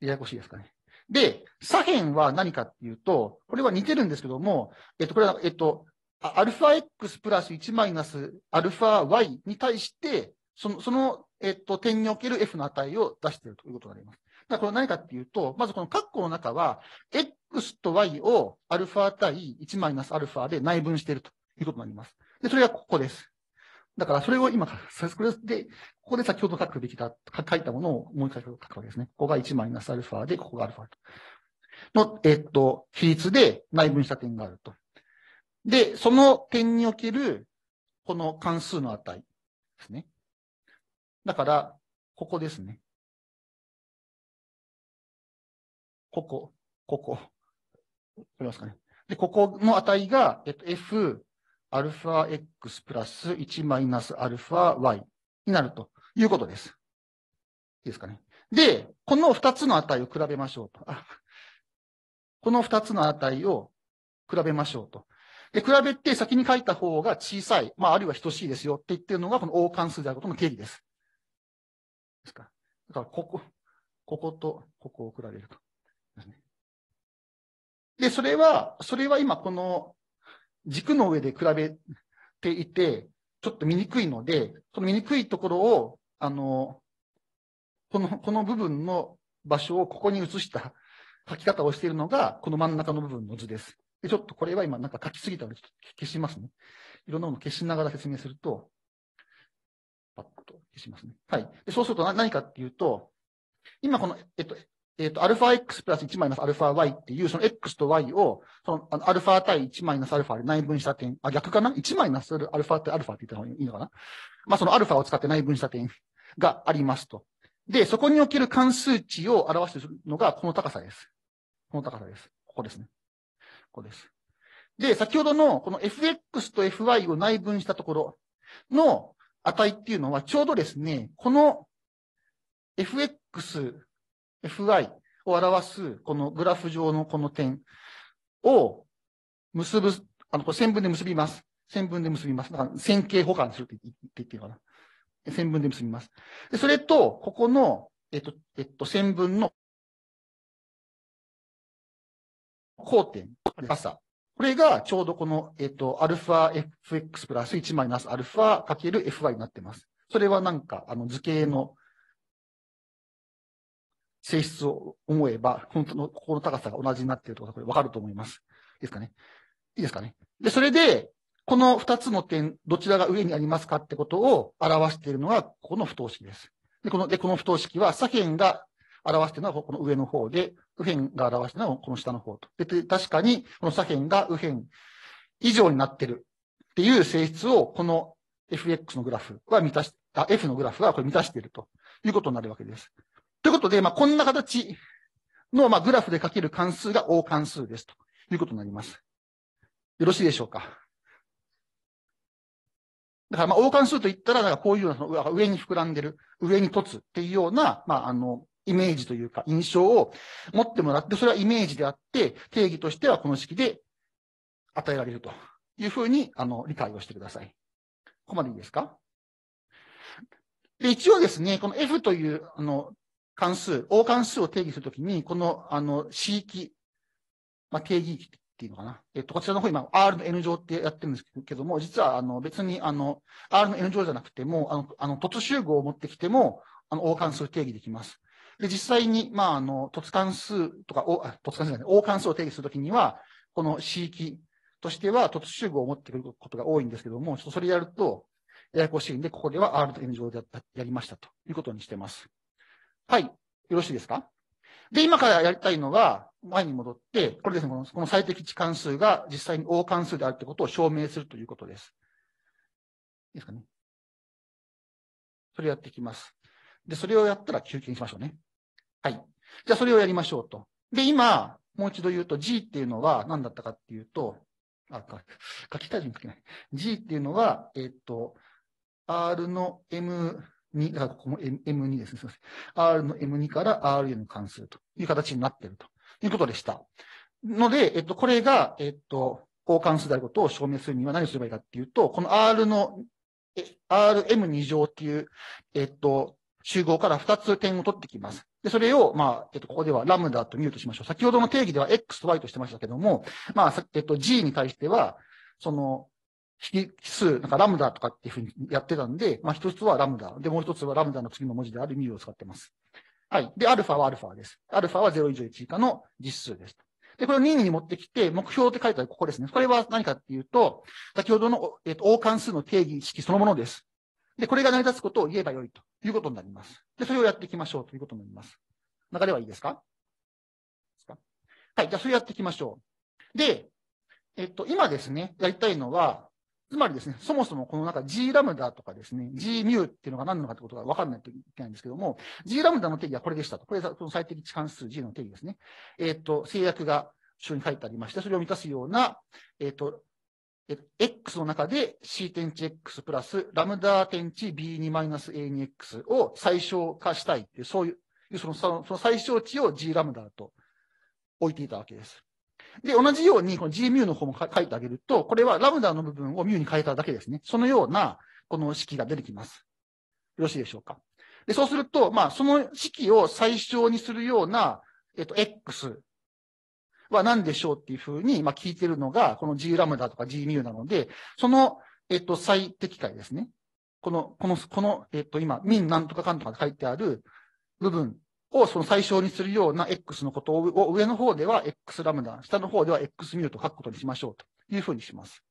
ややこしいですかね。で、左辺は何かっていうと、これは似てるんですけども、えっと、これは、えっと、アルファ X プラス1マイナスアルファ Y に対して、その、その、えっと、点における F の値を出しているということになります。だからこれ何かっていうと、まずこのカッコの中は、X と Y をアルファ対1マイナスアルファで内分しているということになります。で、それがここです。だからそれを今、これで、ここで先ほど書くべきだ、書いたものをもう一回書くわけですね。ここが1マイナスアルファで、ここがアルファと。の、えっと、比率で内分した点があると。で、その点における、この関数の値ですね。だから、ここですね。ここ、ここ。わかりますかね。で、ここの値が、えっと、f、アルファ x プラス1マイナスアルファ y になるということです。いいですかね。で、この2つの値を比べましょうと。この2つの値を比べましょうと。で、比べて先に書いた方が小さい、まあ、あるいは等しいですよって言ってるのが、この王関数であることの定義です。ですか。だから、ここ、こことここを比べると。で、それは、それは今この軸の上で比べていて、ちょっと見にくいので、その見にくいところを、あの、この、この部分の場所をここに移した書き方をしているのが、この真ん中の部分の図です。ちょっとこれは今なんか書きすぎたので、ちょっと消しますね。いろんなものを消しながら説明すると、パッと消しますね。はい。でそうすると何かっていうと、今この、えっと、えっと、アルファ x プラス1マイナスアルファ y っていう、その x と y を、その、の、アルファ対1マイナスアルファで内分した点、あ、逆かな ?1 マイナスアルファってアルファって言った方がいいのかなまあ、そのアルファを使って内分した点がありますと。で、そこにおける関数値を表しているのが、この高さです。この高さです。ここですね。ここです。で、先ほどのこの fx と fy を内分したところの値っていうのはちょうどですね、この fx、fy を表すこのグラフ上のこの点を結ぶ、あの、これ線分で結びます。線分で結びます。だから線形補完するって言っていいかな。線分で結びます。でそれと、ここの、えっと、えっと、線分の交点、朝。これがちょうどこの、えっ、ー、と、アルファ fx プラス1マイナスアルファかける fy になってます。それはなんか、あの、図形の性質を思えば、本当の、ここの高さが同じになっているところがこれわかると思います。いいですかね。いいですかね。で、それで、この二つの点、どちらが上にありますかってことを表しているのが、この不等式です。で、この、で、この不等式は左辺が表しているのはこの上の方で、右辺が表しているのはこの下の方と。で、確かに、この左辺が右辺以上になってるっていう性質を、この fx のグラフは満たし、あ、f のグラフはこれ満たしているということになるわけです。ということで、まあ、こんな形の、まあ、グラフで書ける関数が大関数ですということになります。よろしいでしょうかだから、まあ、王関数といったら、なんかこういうような、上に膨らんでる、上に凸っていうような、まあ、あの、イメージというか印象を持ってもらって、それはイメージであって、定義としてはこの式で与えられるというふうに、あの、理解をしてください。ここまでいいですかで、一応ですね、この F という、あの、関数、応関数を定義するときに、この、あの、C 域、まあ、定義域っていうのかな。えっと、こちらの方今、R の N 乗ってやってるんですけども、実は、あの、別に、あの、R の N 乗じゃなくても、あの、あの、突集合を持ってきても、あの、応関数定義できます。で、実際に、まあ、あの、突関数とか、おあ突関数じゃない、応関数を定義するときには、この C 域としては突集合を持ってくることが多いんですけども、ちょっとそれやると、ややこしいんで、ここでは R と N 乗でやりましたということにしてます。はい。よろしいですかで、今からやりたいのは、前に戻って、これですね、このこの最適値関数が実際に応関数であるということを証明するということです。いいですかね。それやっていきます。で、それをやったら休憩にしましょうね。はい。じゃあそれをやりましょうと。で、今、もう一度言うと G っていうのは何だったかっていうと、あ、か書きたいに書けない。G っていうのは、えっ、ー、と、R の M2、あ、ここも M 2ですね。すみません。R の M2 から R への関数という形になっているということでした。ので、えっ、ー、と、これが、えっ、ー、と、交換数であることを証明するには何をすればいいかっていうと、この R の、RM2 乗っていう、えっと、集合から2つ点を取ってきます。で、それを、まあ、えっと、ここではラムダとミューとしましょう。先ほどの定義では X と Y としてましたけども、まあ、えっと、G に対しては、その、引数、なんかラムダとかっていうふうにやってたんで、まあ、一つはラムダ。で、もう一つはラムダの次の文字であるミューを使ってます。はい。で、アルファはアルファです。アルファは0以上1以下の実数です。で、これを任意に持ってきて、目標って書いてあるここですね。これは何かっていうと、先ほどの、えっと、王関数の定義式そのものです。で、これが成り立つことを言えばよいということになります。で、それをやっていきましょうということになります。流れはいいですかですかはい。じゃあ、それやっていきましょう。で、えっと、今ですね、やりたいのは、つまりですね、そもそもこの中 G ラムダとかですね、G ミューっていうのが何なのかってことが分かんないといけないんですけども、G ラムダの定義はこれでしたと。これがその最適値関数 G の定義ですね。えっと、制約が書に書いてありまして、それを満たすような、えっと、x の中で c 点値 x プラスラムダ点値 b2 マイナス a2x を最小化したいっていう、そういう、そのその最小値を g ラムダと置いていたわけです。で、同じように、この g μ の方も書いてあげると、これはラムダの部分を μ に変えただけですね。そのような、この式が出てきます。よろしいでしょうか。で、そうすると、まあ、その式を最小にするような、えっと、x は何でしょうっていうふうに、まあ、聞いてるのが、この G ラムダとか G ミューなので、その、えっと、最適解ですね。この、この、この、えっと、今、min なんとかかんとかで書いてある部分をその最小にするような X のことを、上の方では X ラムダ、下の方では X ミューと書くことにしましょうというふうにします。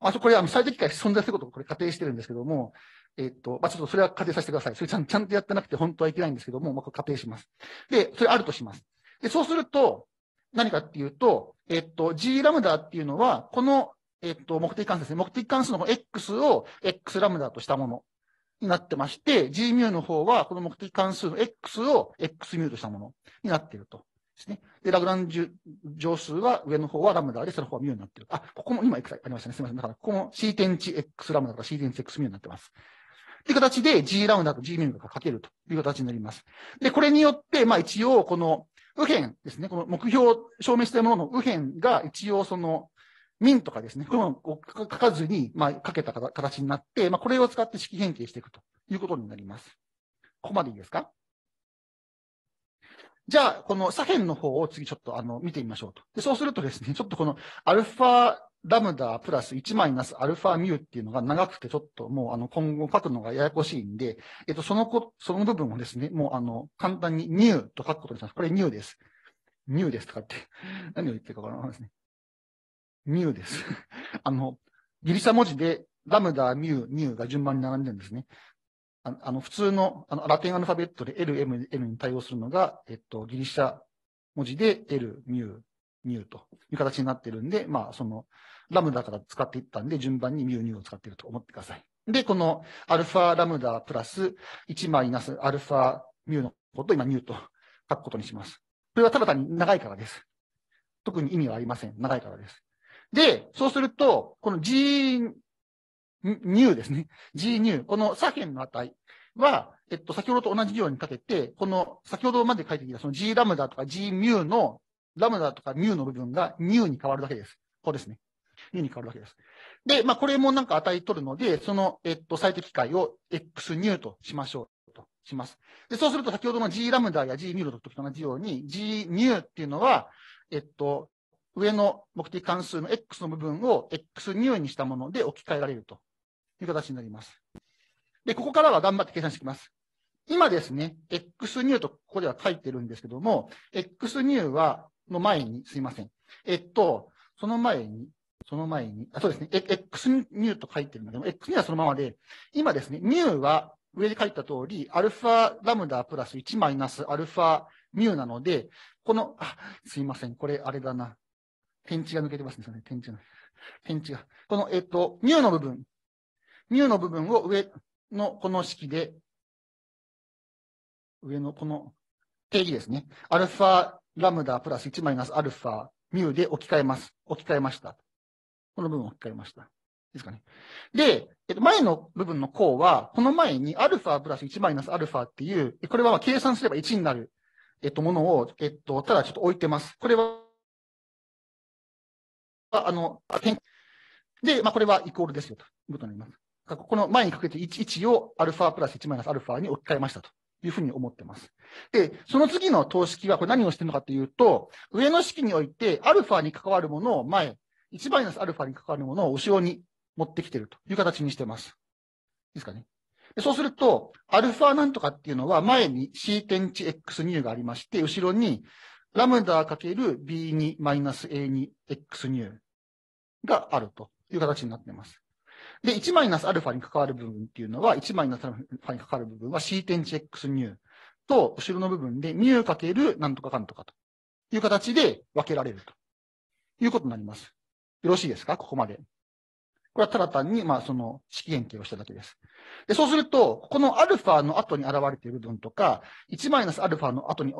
あと、これ、あの、最適解存在することをこれ仮定してるんですけども、えっと、まあ、ちょっとそれは仮定させてください。それちゃんちゃんとやってなくて本当はいけないんですけども、まあ、仮定します。で、それあるとします。で、そうすると、何かっていうと、えっと、G ラムダっていうのは、この、えっと、目的関数ですね。目的関数の X を X ラムダとしたものになってまして、G ミューの方は、この目的関数の X を X ミューとしたものになっていると。ですね。で、ラグランジュ乗数は上の方はラムダで、下の方はミューになっている。あ、ここも今いくつありましたね。すみません。だから、ここも C 点値 X ラムダから C 点値 X ミューになってます。っていう形で G ラムダと G ミューがかけるという形になります。で、これによって、まあ一応、この右辺ですね、この目標を証明したものの右辺が一応その、民とかですね、このを書かずに、まあ、書けた形になって、まあ、これを使って式変形していくということになります。ここまでいいですかじゃあ、この左辺の方を次ちょっとあの見てみましょうと。でそうするとですね、ちょっとこのアルファラムダプラス1マイナスアルファミューっていうのが長くてちょっともうあの今後書くのがややこしいんで、えっと、そのこ、その部分をですね、もうあの、簡単にニューと書くことにします。これニューです。ニューですとかって、何を言ってるかわからないですね。ニューです。あの、ギリシャ文字でラムダ、ミュー、ニューが順番に並んでるんですね。ああの、普通の、あの、ラテンアルファベットで L、M、L に対応するのが、えっと、ギリシャ文字で L、ミュー、ニューという形になってるんで、まあ、その、ラムダから使っていったんで、順番にミューニューを使っていると思ってください。で、このアルファラムダプラス1マイナスアルファミューのことを今ミューと書くことにします。これはただ単に長いからです。特に意味はありません。長いからです。で、そうすると、この G ニューですね。G ニュー。この左辺の値は、えっと、先ほどと同じようにかけて、この先ほどまで書いてきたその G ラムダとか G ミューのラムダとかミューの部分がニューに変わるだけです。こうですね。U に変わるわけです。で、まあ、これもなんか値取るので、その、えっと、最適解を X ニューとしましょうとします。で、そうすると先ほどの G ラムダや G ミューの時と同じように、G ニューっていうのは、えっと、上の目的関数の X の部分を X ニューにしたもので置き換えられるという形になります。で、ここからは頑張って計算していきます。今ですね、X ニューとここでは書いてるんですけども、X ニューは、の前に、すいません。えっと、その前に、その前に、あ、そうですね、X ニューと書いてるんだけど、X ニューはそのままで、今ですね、ニューは上で書いた通り、アルファラムダプラス1マイナスアルファミューなので、この、あ、すいません、これあれだな。点値が抜けてますね、点値が。点値が。この、えっと、ミューの部分。ミューの部分を上のこの式で、上のこの定義ですね。アルファラムダプラス1マイナスアルファミューで置き換えます。置き換えました。この部分を置き換えました。ですかね。で、えっと、前の部分の項は、この前に α プラス1マイナス α っていう、これは計算すれば1になる、えっと、ものを、えっと、ただちょっと置いてます。これは、あの、変で、まあ、これはイコールですよ、ということになります。この前にかけて 1, 1を α プラス1マイナス α に置き換えましたというふうに思ってます。で、その次の等式はこれ何をしてるのかというと、上の式において α に関わるものを前、1マイナスアルファにかかるものを後ろに持ってきてるという形にしてます。いいですかね。そうすると、アルファなんとかっていうのは前に C 点値 X2 がありまして、後ろにラムダかける B2 マイナス A2X2 があるという形になっています。で、1マイナスアルファに関わる部分っていうのは、1マイナスアルファに関わる部分は C 点値 X2 と後ろの部分でミューかけるなんとかかんとかという形で分けられるということになります。よろしいですかここまで。これはただ単に、まあ、その、式変形をしただけです。で、そうすると、ここのアルファの後に現れている部分とか、1マイナスアルファの後に、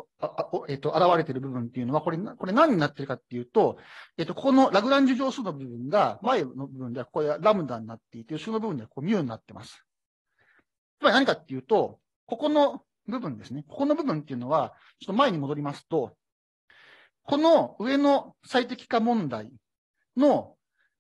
えっ、ー、と、現れている部分っていうのは、これ、これ何になってるかっていうと、えっ、ー、と、ここのラグランジュ乗数の部分が、前の部分では、ここはラムダになっていて、後ろの部分では、こう、ミューになってます。つまり何かっていうと、ここの部分ですね。ここの部分っていうのは、ちょっと前に戻りますと、この上の最適化問題の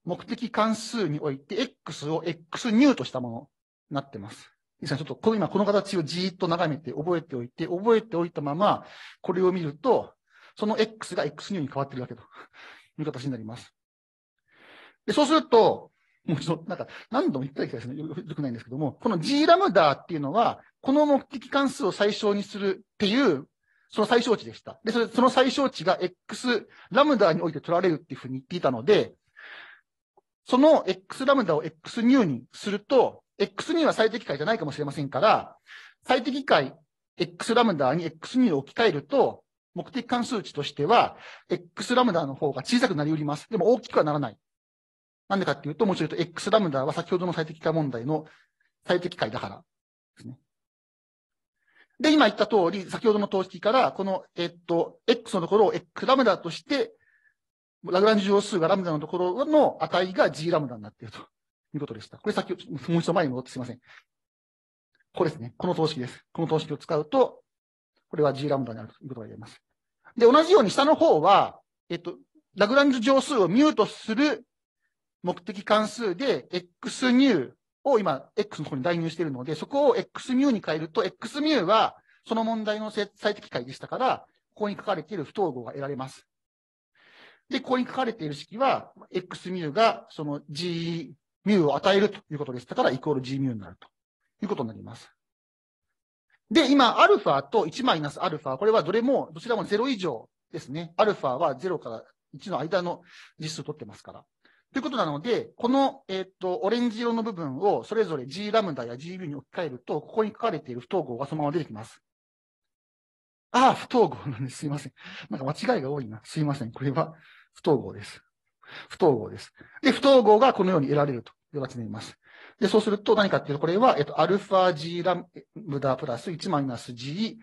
目的関数において X を X ニューとしたものになってます。いちょっとこの今この形をじーっと眺めて覚えておいて、覚えておいたまま、これを見ると、その X が X ニューに変わってるわけと いう形になります。で、そうすると、もうちょっと、なんか、何度も言ったりですね、よくないんですけども、この G ラムダっていうのは、この目的関数を最小にするっていうその最小値でした。で、それ、その最小値が X ラムダにおいて取られるっていうふうに言っていたので、その X ラムダを X ニューにすると、X ニューは最適解じゃないかもしれませんから、最適解 X ラムダに X ニューを置き換えると、目的関数値としては、X ラムダの方が小さくなりうります。でも大きくはならない。なんでかっていうと、もちろんと X ラムダは先ほどの最適化問題の最適解だからですね。で、今言った通り、先ほどの等式から、この、えっと、x のところを x ラムダとして、ラグランジュ乗数がラムダのところの値が g ラムダになっているということでした。これ先、もう一度前に戻ってすいません。これですね。この等式です。この等式を使うと、これは g ラムダになるということが言えます。で、同じように下の方は、えっと、ラグランジュ乗数をミュートする目的関数で、x ニューを今、X の方に代入しているので、そこを X ミューに変えると、X ミューはその問題の最適解でしたから、ここに書かれている不等号が得られます。で、ここに書かれている式は、X ミューがその G ミューを与えるということでしたから、イコール G ミューになるということになります。で、今、アルファと1マイナスアルファ、これはどれも、どちらも0以上ですね。アルファは0から1の間の実数を取ってますから。ということなので、この、えっ、ー、と、オレンジ色の部分をそれぞれ G ラムダや GU に置き換えると、ここに書かれている不統合がそのまま出てきます。ああ、不統合なんです。すいません。なんか間違いが多いな。すいません。これは不統合です。不統合です。で、不統合がこのように得られるという形になります。で、そうすると何かっていうと、これは、えっ、と、アルファ G ラムダプラス1マイナス G、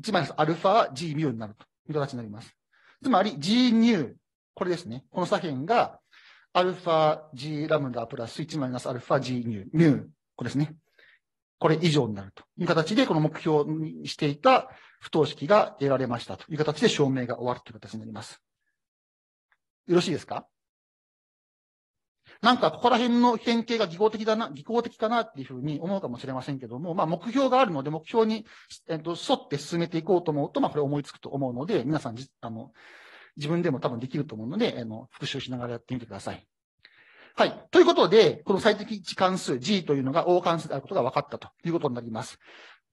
1マイナスアルファ G ミューになるという形になります。つまり G ニュー、これですね。この左辺がアルファ G ラムダプラス1マイナスアルファ G ミュー、ミュー、これですね。これ以上になるという形で、この目標にしていた不等式が得られましたという形で証明が終わるという形になります。よろしいですかなんか、ここら辺の変形が技巧的だな、技巧的かなっていうふうに思うかもしれませんけども、まあ、目標があるので、目標に、えっと、沿って進めていこうと思うと、まあ、これ思いつくと思うので、皆さん、あの、自分でも多分できると思うので、あの、復習しながらやってみてください。はい。ということで、この最適値関数 G というのが大関数であることが分かったということになります。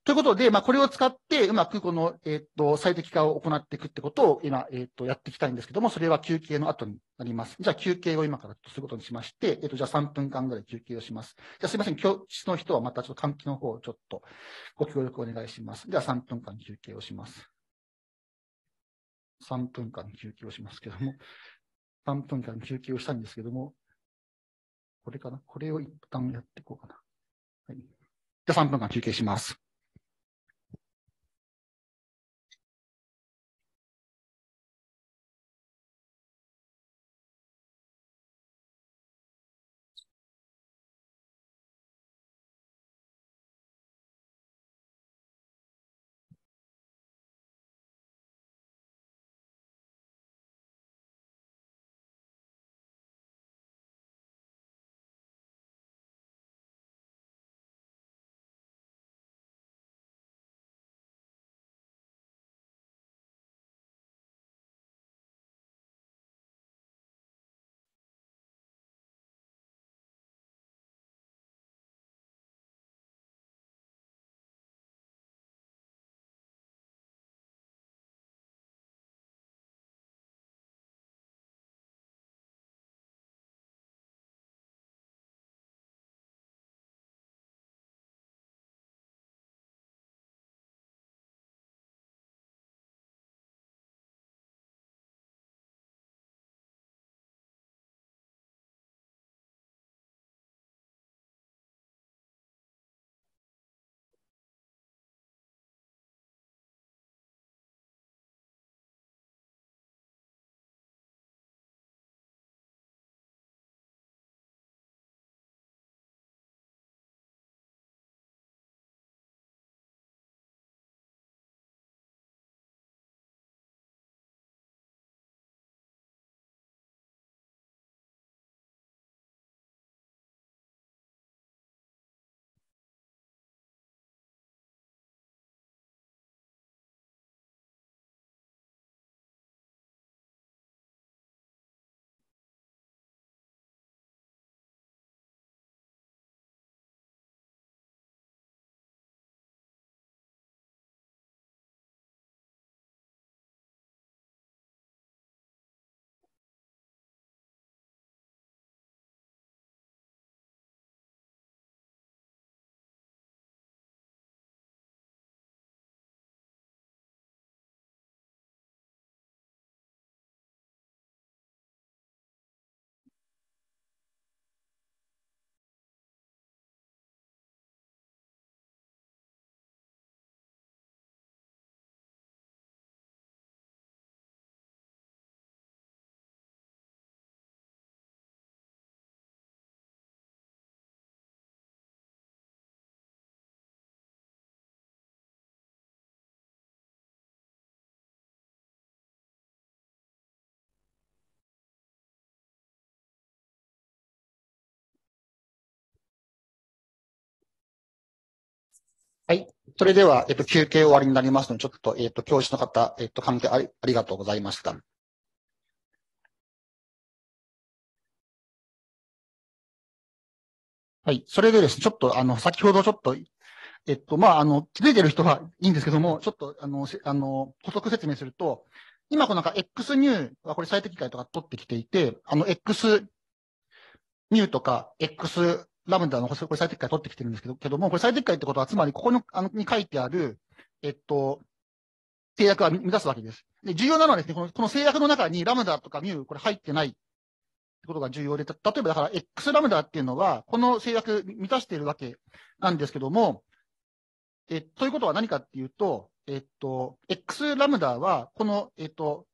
ということで、まあ、これを使って、うまくこの、えっ、ー、と、最適化を行っていくってことを今、えっ、ー、と、やっていきたいんですけども、それは休憩の後になります。じゃあ、休憩を今からすることにしまして、えっ、ー、と、じゃあ3分間ぐらい休憩をします。じゃあ、すいません。教室の人はまたちょっと換気の方をちょっとご協力お願いします。では、3分間休憩をします。3分間休憩をしますけども、3 分間休憩をしたんですけども、これかなこれを一旦やっていこうかな。はい。じゃあ3分間休憩します。それでは、えっと、休憩終わりになりますので、ちょっと、えっと、教師の方、えっと、関係ありありがとうございました。はい。それでですね、ちょっと、あの、先ほどちょっと、えっと、まあ、あの、気づいてる人はいいんですけども、ちょっと、あの、あの、補足説明すると、今このなんか X ニューはこれ最適解とか取ってきていて、あの、X ニューとか X ラムダの、これ最適解取ってきてるんですけど、けども、これ最適解ってことは、つまりここにあのに書いてある、えっと、制約は満たすわけです。で、重要なのはですね、このこの制約の中にラムダとかミュー、これ入ってないってことが重要で、例えばだから X ラムダっていうのは、この制約満たしているわけなんですけども、え、ということは何かっていうと、えっと、X ラムダは、この、えっと、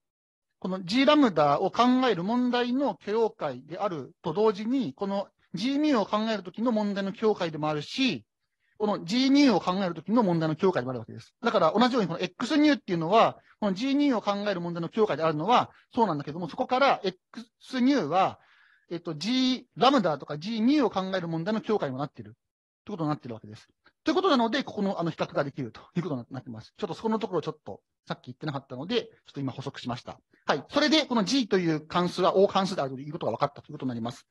この G ラムダを考える問題の許容解であると同時に、この G2 を考えるときの問題の境界でもあるし、この G2 を考えるときの問題の境界でもあるわけです。だから同じようにこの X2 っていうのは、この G2 を考える問題の境界であるのはそうなんだけども、そこから X2 は、えっと G、ラムダとか G2 を考える問題の境界にもなっている。ということになっているわけです。ということなので、ここのあの比較ができるということになってます。ちょっとそこのところちょっとさっき言ってなかったので、ちょっと今補足しました。はい。それで、この G という関数は O 関数であるということが分かったということになります。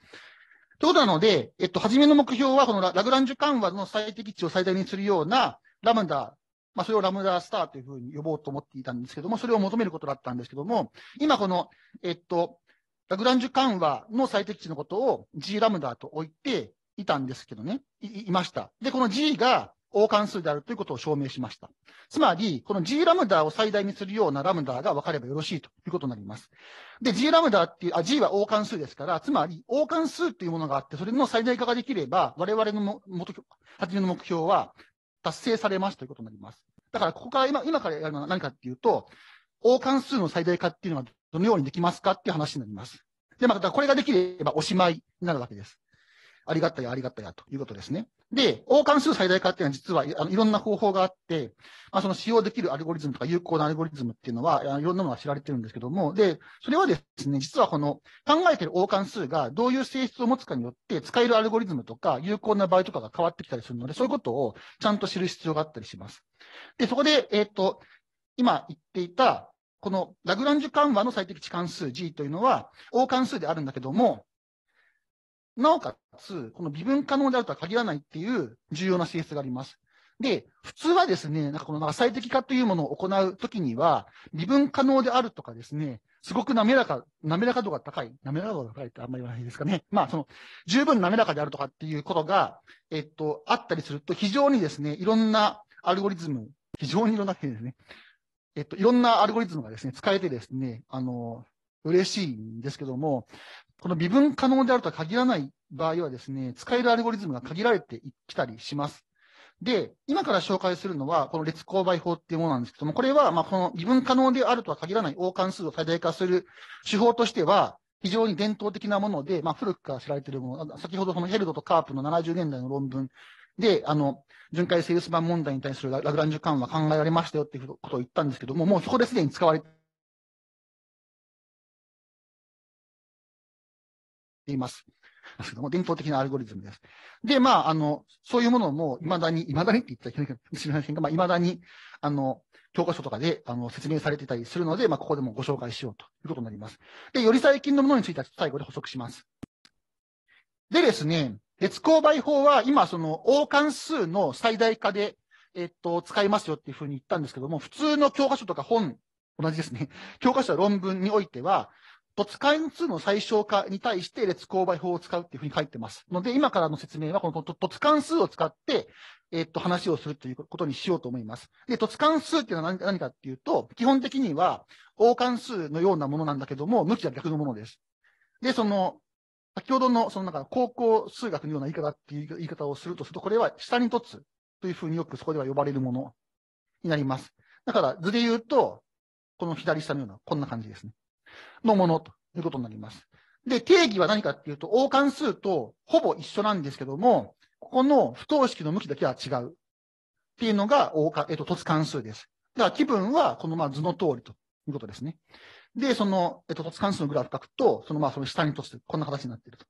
ということなので、えっと、初めの目標は、このラグランジュ緩和の最適値を最大にするような、ラムダ、まあ、それをラムダスターというふうに呼ぼうと思っていたんですけども、それを求めることだったんですけども、今この、えっと、ラグランジュ緩和の最適値のことを G ラムダと置いていたんですけどね、いいました。で、この G が、王冠数であるということを証明しました。つまり、この G ラムダを最大にするようなラムダが分かればよろしいということになります。で、G ラムダっていう、あ、G は王冠数ですから、つまり、王冠数っていうものがあって、それの最大化ができれば、我々のも、元、発めの目標は達成されますということになります。だから、ここから今、今からやるのは何かっていうと、王冠数の最大化っていうのはどのようにできますかっていう話になります。で、また、これができればおしまいになるわけです。ありがたやありがたやということですね。で、王関数最大化っていうのは実はいあのいろんな方法があって、まあ、その使用できるアルゴリズムとか有効なアルゴリズムっていうのは、いろんなものが知られてるんですけども、で、それはですね、実はこの考えてる王関数がどういう性質を持つかによって使えるアルゴリズムとか有効な場合とかが変わってきたりするので、そういうことをちゃんと知る必要があったりします。で、そこで、えっ、ー、と、今言っていた、このラグランジュ緩和の最適値関数 G というのは、王関数であるんだけども、なおかつ、この微分可能であるとは限らないっていう重要な性質があります。で、普通はですね、なんかこの最適化というものを行うときには、微分可能であるとかですね、すごく滑らか、滑らか度が高い、滑らか度が高いってあんまり言わないですかね。まあ、その、十分滑らかであるとかっていうことが、えっと、あったりすると、非常にですね、いろんなアルゴリズム、非常にいろんなですね、えっと、いろんなアルゴリズムがですね、使えてですね、あの、嬉しいんですけども、この微分可能であるとは限らない場合はですね、使えるアルゴリズムが限られてきたりします。で、今から紹介するのは、この列勾配法っていうものなんですけども、これは、まあ、この微分可能であるとは限らない大関数を最大化する手法としては、非常に伝統的なもので、まあ、古くから知られているもの、先ほどそのヘルドとカープの70年代の論文で、あの、巡回セールス版問題に対するラグランジュ緩和考えられましたよっていうことを言ったんですけども、もうそこですでに使われ言ています。も、伝統的なアルゴリズムです。で、まあ、あの、そういうものも、未だに、未だにって言ったらいけないかもしれませんが、まあ、未だに、あの、教科書とかで、あの、説明されてたりするので、まあ、ここでもご紹介しようということになります。で、より最近のものについては、最後で補足します。でですね、列勾配法は、今、その、王関数の最大化で、えっと、使いますよっていうふうに言ったんですけども、普通の教科書とか本、同じですね。教科書や論文においては、凸解の数の最小化に対して列勾配法を使うっていうふうに書いてます。ので、今からの説明は、この凸関数を使って、えっと、話をするということにしようと思います。で、凸関数っていうのは何かっていうと、基本的には、王関数のようなものなんだけども、向きは逆のものです。で、その、先ほどの、そのなんか、高校数学のような言い方っていう言い方をするとすると、これは下に凸というふうによくそこでは呼ばれるものになります。だから、図で言うと、この左下のような、こんな感じですね。のものということになります。で、定義は何かっていうと、応関数とほぼ一緒なんですけども、ここの不等式の向きだけは違う。っていうのが応関、えっと、凸関数です。だから気分はこのまあ図の通りということですね。で、その、えっと、凸関数のグラフ書くと、そのまあその下に突す、こんな形になっていると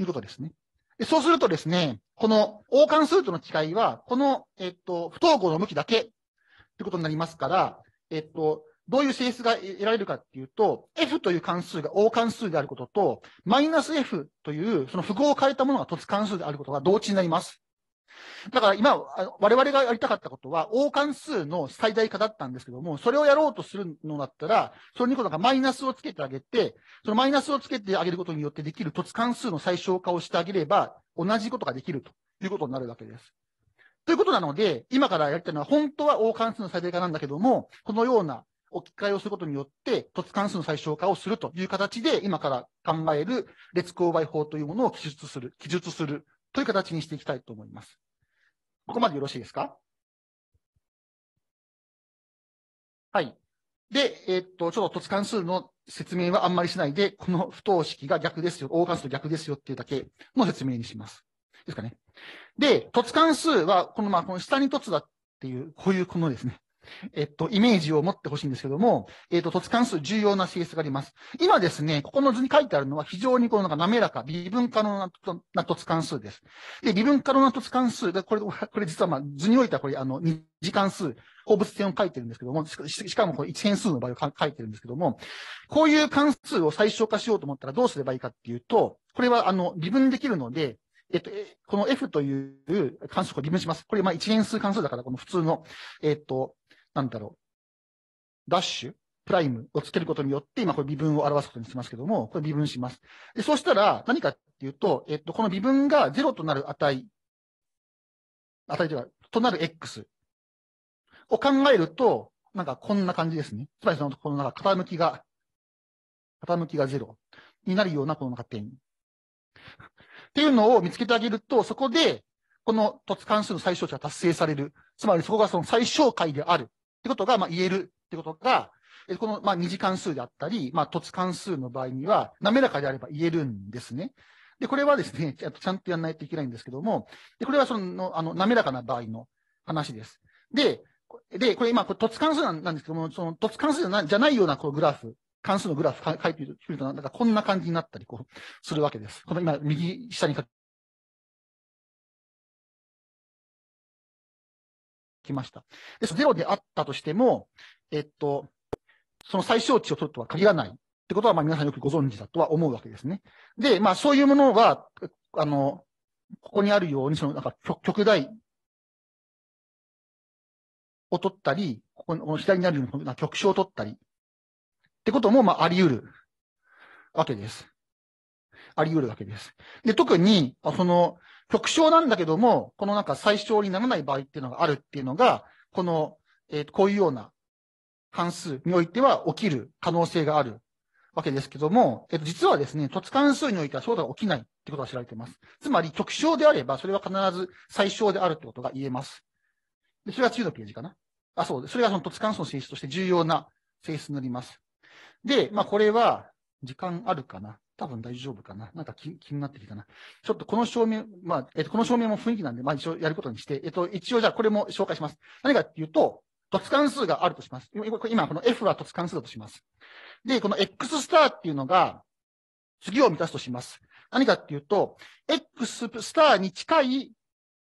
いうことですね。でそうするとですね、この応関数との違いは、この、えっと、不等号の向きだけということになりますから、えっと、どういう性質が得られるかっていうと、f という関数が大関数であることと、マイナス f というその符号を変えたものが凸関数であることが同値になります。だから今、我々がやりたかったことは、大関数の最大化だったんですけども、それをやろうとするのだったら、それにこそマイナスをつけてあげて、そのマイナスをつけてあげることによってできる凸関数の最小化をしてあげれば、同じことができるということになるわけです。ということなので、今からやりたいのは、本当は大関数の最大化なんだけども、このような置き換えをすることによって、凸関数の最小化をするという形で、今から考える列勾配法というものを記述する、記述するという形にしていきたいと思います。ここまでよろしいですかはい。で、えー、っと、ちょっと凸関数の説明はあんまりしないで、この不等式が逆ですよ、大関数と逆ですよっていうだけの説明にします。ですかね。で、凸関数は、この、まあ、この下に凸だっていう、こういう、このですね、えっと、イメージを持ってほしいんですけども、えっと、突関数重要な性質があります。今ですね、ここの図に書いてあるのは非常にこのなんか滑らか、微分可能な突関数です。で、微分可能な突関数、これ、これ実はまあ、図においてはこれ、あの、二次関数、放物線を書いてるんですけども、しかもこの一変数の場合を書いてるんですけども、こういう関数を最小化しようと思ったらどうすればいいかっていうと、これはあの、微分できるので、えっと、この F という関数を微分します。これ、まあ、一変数関数だから、この普通の、えっと、なんだろう、ダッシュプライムをつけることによって、今これ微分を表すことにしますけども、これ微分します。で、そうしたら何かっていうと、えっと、この微分が0となる値、値というか、となる x を考えると、なんかこんな感じですね。つまりその、このなんか傾きが、傾きが0になるようなこのか点。っていうのを見つけてあげると、そこで、この突関数の最小値が達成される。つまりそこがその最小解であるってことが、まあ、言えるってことが、この、まあ、二次関数であったり、まあ、凸関数の場合には、滑らかであれば言えるんですね。で、これはですね、ちゃんとやらないといけないんですけども、で、これはその、あの、滑らかな場合の話です。で、で、これ今、これ凸関数なんですけども、その凸関数じゃないようなこグラフ、関数のグラフ書いてみると、なんかこんな感じになったりこうするわけです。この今、右下に書きました。でゼロであったとしても、えっと、その最小値を取るとは限らないってことは、まあ皆さんよくご存知だとは思うわけですね。で、まあそういうものは、あの、ここにあるように、そのなんか極大を取ったり、ここの左にあるような極小を取ったり、ってことも、まああり得るわけです。あり得るわけです。で、特に、その、極小なんだけども、このなんか最小にならない場合っていうのがあるっていうのが、この、えー、こういうような関数においては起きる可能性があるわけですけども、えっ、ー、と、実はですね、突関数においてはそうだは起きないってことが知られています。つまり、極小であれば、それは必ず最小であるってことが言えます。でそれが次のページかな。あ、そうです。それがその突関数の性質として重要な性質になります。で、まあ、これは、時間あるかな。多分大丈夫かな。なんか気気になってきたな。ちょっとこの証明、まあ、えっと、この証明も雰囲気なんで、まあ一応やることにして、えっと、一応じゃあこれも紹介します。何かっていうと、突関数があるとします。今、この F は突関数だとします。で、この X スターっていうのが、次を満たすとします。何かっていうと、X スターに近い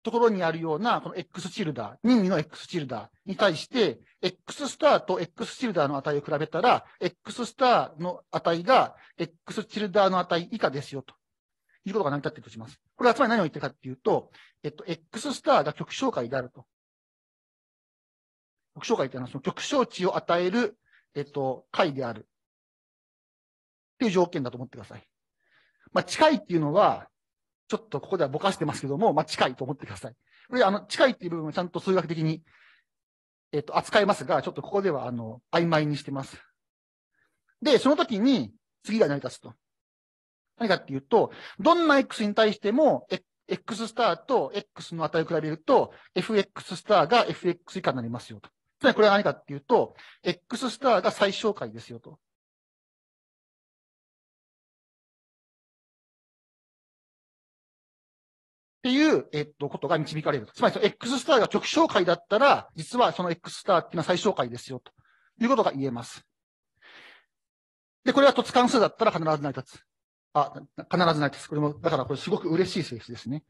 ところにあるような、この X チルダー、任意の X チルダーに対して、X スターと X チルダーの値を比べたら、X スターの値が X チルダーの値以下ですよ、ということが成り立っているとします。これはつまり何を言ってるかっていうと、えっと、X スターが極小解であると。極小解っていうのは、その極小値を与える、えっと、解である。っていう条件だと思ってください。まあ、近いっていうのは、ちょっとここではぼかしてますけども、まあ、近いと思ってください。これ、あの、近いっていう部分はちゃんと数学的に、えっ、と、扱いますが、ちょっとここでは、あの、曖昧にしてます。で、その時に、次が成り立つと。何かっていうと、どんな x に対しても、x スターと x の値を比べると、fx スターが fx 以下になりますよと。つまりこれは何かっていうと、x スターが最小解ですよと。っていう、えっと、ことが導かれる。つまり、その X スターが極小解だったら、実はその X スターっていうのは最小解ですよ、ということが言えます。で、これは突関数だったら必ず成り立つ。あ、必ず成り立つ。これも、だからこれすごく嬉しい性質ですね。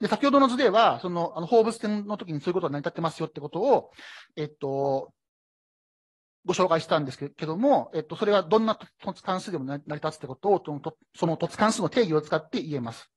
で、先ほどの図では、その、あの、放物線の時にそういうことが成り立ってますよってことを、えっと、ご紹介したんですけども、えっと、それはどんな突関数でも成り立つってことを、その突関数の定義を使って言えます。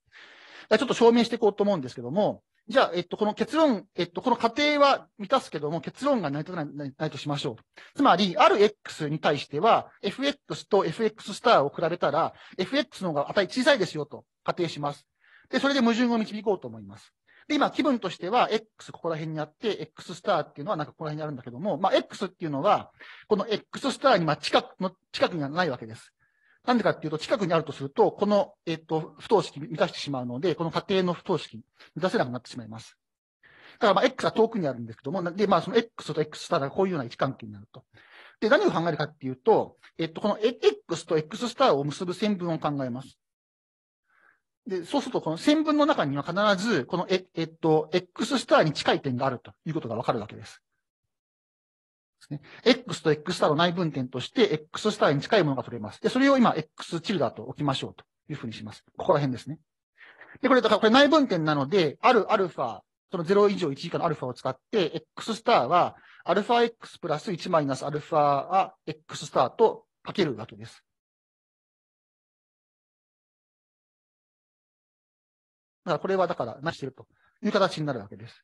ちょっと証明していこうと思うんですけども、じゃあ、えっと、この結論、えっと、この過程は満たすけども、結論がないとないとしましょう。つまり、ある x に対しては、fx と fx スターを比べたら、fx の方が値小さいですよと仮定します。で、それで矛盾を導こうと思います。で、今、気分としては、x ここら辺にあって、x スターっていうのはなんかここら辺にあるんだけども、まあ、x っていうのは、この x スターにまあ近くの、近くにはないわけです。なんでかっていうと、近くにあるとすると、この、えっと、不等式満たしてしまうので、この仮定の不等式満たせなくなってしまいます。だから、まあ、X は遠くにあるんですけども、で、まあ、その X と X ーがこういうような位置関係になると。で、何を考えるかっていうと、えっと、この X と X スターを結ぶ線分を考えます。で、そうすると、この線分の中には必ず、この、え、えっと、X スターに近い点があるということがわかるわけです。ですね。X と X スターの内分点として、X スターに近いものが取れます。で、それを今、X チルダーと置きましょうというふうにします。ここら辺ですね。で、これ、だからこれ内分点なので、あるアルファ、その0以上1以下のアルファを使って、X スターは、アルファ X プラス1マイナスアルファ X スターとかけるわけです。だからこれはだから、なしてるという形になるわけです。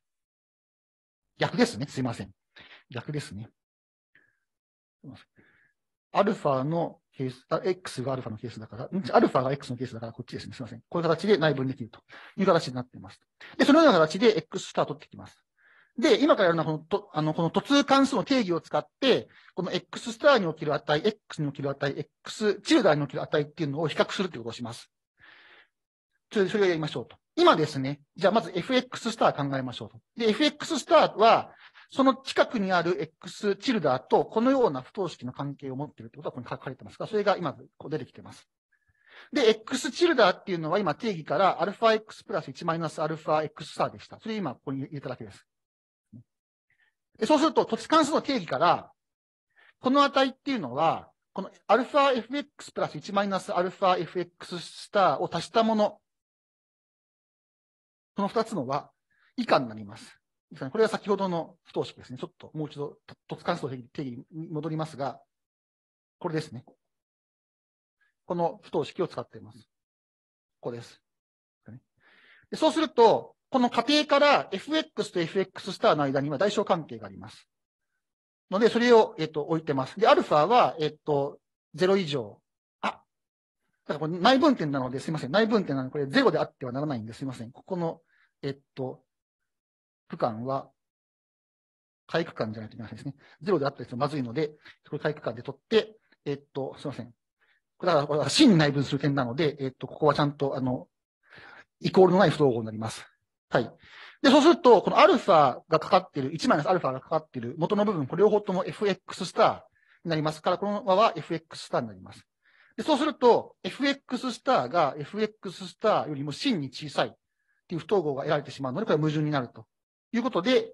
逆ですね。すいません。逆ですね。アルファのス、あ、X がアルファの係数だから、アルファが X の係数だからこっちですね。すみません。こういう形で内分できるという形になっています。で、そのような形で X スター取ってきます。で、今からやるのはこのと、あの、この突通関数の定義を使って、この X スターにおける値、X における値、X チルダーにおける値っていうのを比較するということをします。それそれをやりましょうと。今ですね、じゃあまず FX スター考えましょうと。で、FX スターは、その近くにある X チルダーとこのような不等式の関係を持っているということはここに書かれてますが、それが今こう出てきてます。で、X チルダーっていうのは今定義から αx プラス1マイナス αx スターでした。それ今ここに入れただけです。そうすると、土地関数の定義から、この値っていうのは、この αfx プラス1マイナス αfx スターを足したもの、この2つのは以下になります。ですね、これは先ほどの不等式ですね。ちょっともう一度、突関数の定義に戻りますが、これですね。この不等式を使っています。ここです。でそうすると、この仮定から fx と fx スターの間には代償関係があります。ので、それを、えっと、置いてます。で、アルファは、えっと、0以上。あ、だからこれ内分点なので、すいません。内分点なので、これ0であってはならないんです。すいません。ここの、えっと、区間は、体育館じゃないといけないですね。ゼロであったりするまずいので、これ体育館で取って、えっと、すいません。だから、これは真に内分する点なので、えっと、ここはちゃんと、あの、イコールのない不等号になります。はい。で、そうすると、このアルファがかかっている、1マイナスアルファがかかっている元の部分、これ両方とも fx スターになりますから、このまま fx スターになります。で、そうすると、fx スターが fx スターよりも真に小さいっていう不等号が得られてしまうので、これは矛盾になるということで、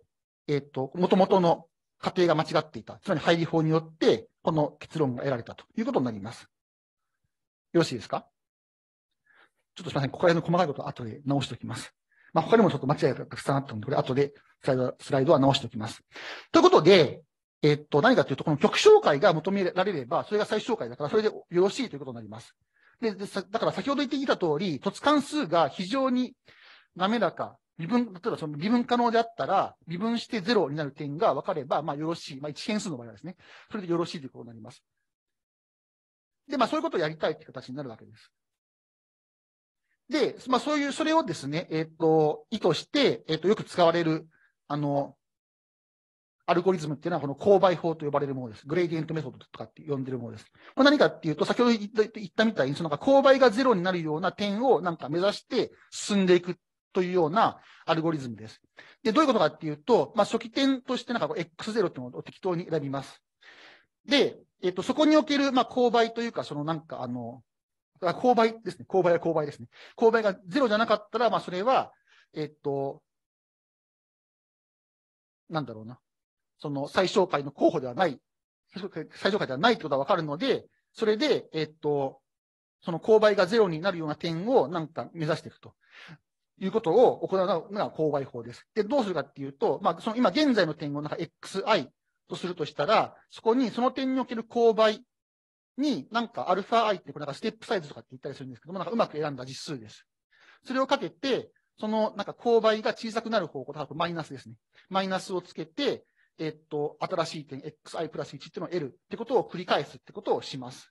えっ、ー、と、もともとの過程が間違っていた。つまり、配理法によって、この結論が得られたということになります。よろしいですかちょっとすみません。ここら辺の細かいことは後で直しておきます。まあ、他にもちょっと間違いがたくさんあったので、これ後でスライドスライドは直しておきます。ということで、えっと、何かというと、この曲紹介が求められれば、それが最小解だから、それでよろしいということになります。で、でだから先ほど言っていた通り、突関数が非常に滑らか微分、例えばその微分可能であったら、微分してゼロになる点が分かれば、まあよろしい。まあ一変数の場合はですね。それでよろしいということになります。で、まあそういうことをやりたいという形になるわけです。で、まあそういう、それをですね、えっ、ー、と、意図して、えっ、ー、と、よく使われる、あの、アルゴリズムっていうのはこの勾配法と呼ばれるものです。グレーディエントメソッドとかって呼んでるものです。これ何かっていうと、先ほど言ったみたいに、その勾配がゼロになるような点をなんか目指して進んでいくというようなアルゴリズムです。で、どういうことかっていうと、まあ、初期点としてなんかこう X0 ってものを適当に選びます。で、えっ、と、そこにおける、まあ、勾配というか、そのなんかあの、勾配ですね。勾配は勾配ですね。勾配が0じゃなかったら、まあ、それは、えっ、と、なんだろうな。その最小回の候補ではない、最小回ではないってことはわかるので、それで、えっと、その勾配がゼロになるような点をなんか目指していくと。いうことを行うのが勾配法です。で、どうするかっていうと、まあ、その今現在の点をなんか xi とするとしたら、そこにその点における勾配に、なんか αi ってこれなんかステップサイズとかって言ったりするんですけども、なんかうまく選んだ実数です。それをかけて、そのなんか勾配が小さくなる方向、多分マイナスですね。マイナスをつけて、えっと、新しい点 xi プラス1っていうのを得るってことを繰り返すってことをします。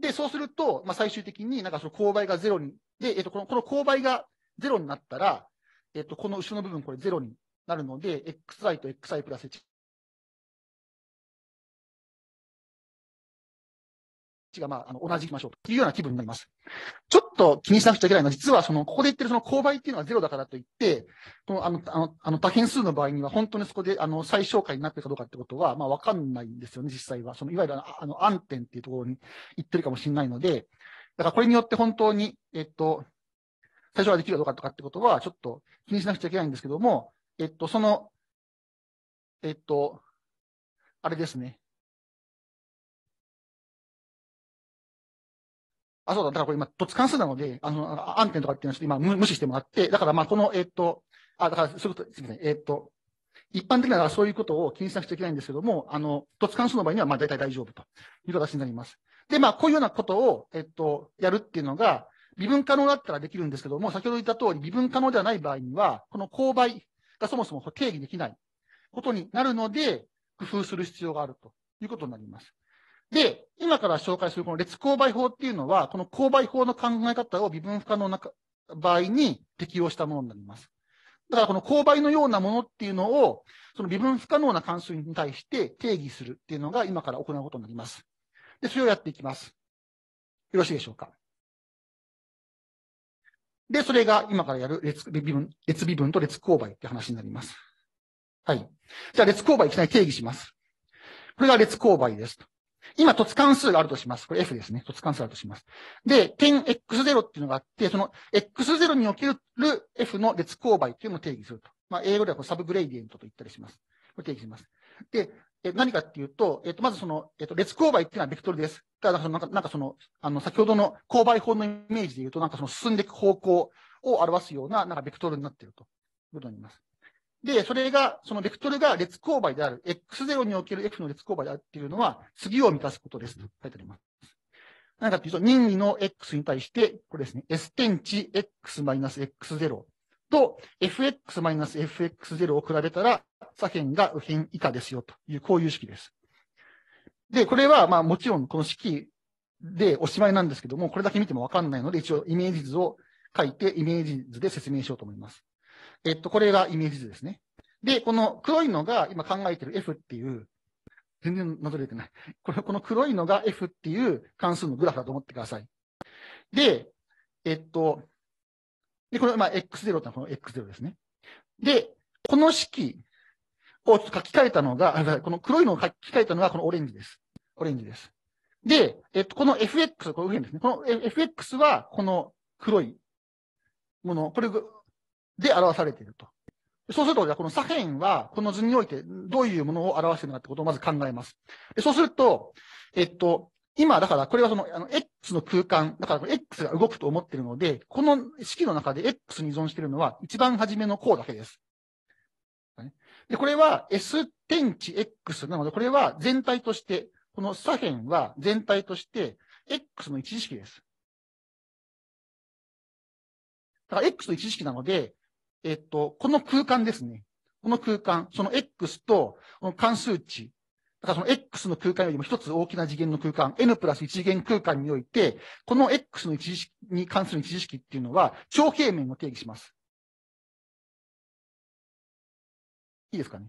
で、そうすると、まあ、最終的になんかその勾配が0に、で、えっと、この、この勾配が0になったら、えっと、この後ろの部分、これ0になるので、xi と xi プラス1。がまあ、あの、同じきましょうというような気分になります。ちょっと気にしなくちゃいけないのは、実はその、ここで言ってるその勾配っていうのはゼロだからといって、この、あの、あの、あの多変数の場合には、本当にそこで、あの、最小解になってるかどうかってことは、まあ、わかんないんですよね、実際は。その、いわゆるあの、暗点っていうところに行ってるかもしれないので、だからこれによって本当に、えっと、最初はできるかどうかとかってことは、ちょっと気にしなくちゃいけないんですけども、えっと、その、えっと、あれですね。あ、そうだ、だからこれ今、突関数なので、あの、暗点とかっていうのは今無視してもらって、だからまあ、この、えっと、あ、だから、そういうこと、すみません、えっと、一般的ならそういうことを気にしなくちゃいけないんですけども、あの、突関数の場合には、まあ、大体大丈夫という形になります。で、まあ、こういうようなことを、えっと、やるっていうのが、微分可能だったらできるんですけども、先ほど言った通り、微分可能ではない場合には、この勾配がそもそも定義できないことになるので、工夫する必要があるということになります。で、今から紹介するこの列勾配法っていうのは、この勾配法の考え方を微分不可能な場合に適用したものになります。だからこの勾配のようなものっていうのを、その微分不可能な関数に対して定義するっていうのが今から行うことになります。で、それをやっていきます。よろしいでしょうか。で、それが今からやる列微分、列微分と列勾配って話になります。はい。じゃあ、列勾配いきなり定義します。これが列勾配です。今、突関数があるとします。これ F ですね。突関数あるとします。で、点 X0 っていうのがあって、その X0 における F の列勾配っていうのを定義すると。まあ、英語ではこサブグレイディエントと言ったりします。これ定義します。で、え何かっていうと、えっ、と、まずその、えっ、と、列勾配っていうのはベクトルです。だからなんか、なんかその、あの、先ほどの勾配法のイメージで言うと、なんかその進んでいく方向を表すような、なんかベクトルになっているということになります。で、それが、そのベクトルが列勾配である、x0 における f の列勾配であるっていうのは、次を満たすことですと書いてあります。何かっていうと、任意の x に対して、これですね、s 点値 x-x0 と fx-fx0 を比べたら、左辺が右辺以下ですよという、こういう式です。で、これは、まあもちろんこの式でおしまいなんですけども、これだけ見てもわかんないので、一応イメージ図を書いて、イメージ図で説明しようと思います。えっと、これがイメージ図ですね。で、この黒いのが今考えてる F っていう、全然なぞれてない。こはこの黒いのが F っていう関数のグラフだと思ってください。で、えっと、で、この、まあ、X0 ってのはこの X0 ですね。で、この式をちょっと書き換えたのが、この黒いのを書き換えたのがこのオレンジです。オレンジです。で、えっと、この FX、この右辺ですね。この FX はこの黒いもの、これで表されていると。そうすると、じゃこの左辺は、この図においてどういうものを表しているのかってことをまず考えます。そうすると、えっと、今、だからこれはその、あの、X の空間、だから X が動くと思ってるので、この式の中で X に依存しているのは一番初めの項だけです。で、これは S 点値 X なので、これは全体として、この左辺は全体として X の一次式です。だから X の一次式なので、えっと、この空間ですね。この空間、その X とこの関数値だからその X の空間よりも一つ大きな次元の空間、N プラス一次元空間において、この X の一次に関する一時式っていうのは、長平面を定義します。いいですかね。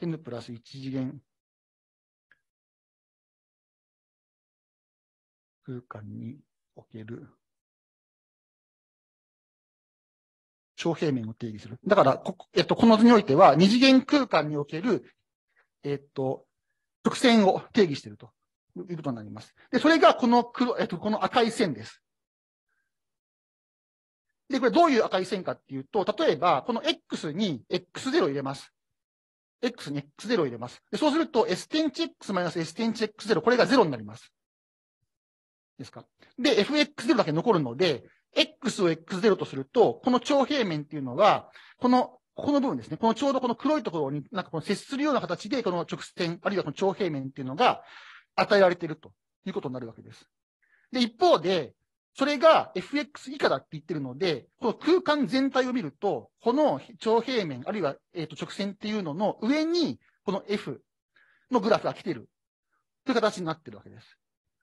N プラス一次元空間における長平面を定義する。だから、こえっと、この図においては、二次元空間におけるえっと、直線を定義しているということになります。で、それがこの黒、えっと、この赤い線です。で、これどういう赤い線かっていうと、例えば、この X に X0 を入れます。X に X0 を入れます。でそうすると S 値 X マイナス S 値 X0、これが0になります。ですか。で、FX0 だけ残るので、X を X0 とすると、この長平面っていうのは、このこの部分ですね。このちょうどこの黒いところに、なんかこの接するような形で、この直線、あるいはこの長平面っていうのが与えられているということになるわけです。で、一方で、それが FX 以下だって言ってるので、この空間全体を見ると、この長平面、あるいは、えー、と直線っていうのの上に、この F のグラフが来てるという形になってるわけです。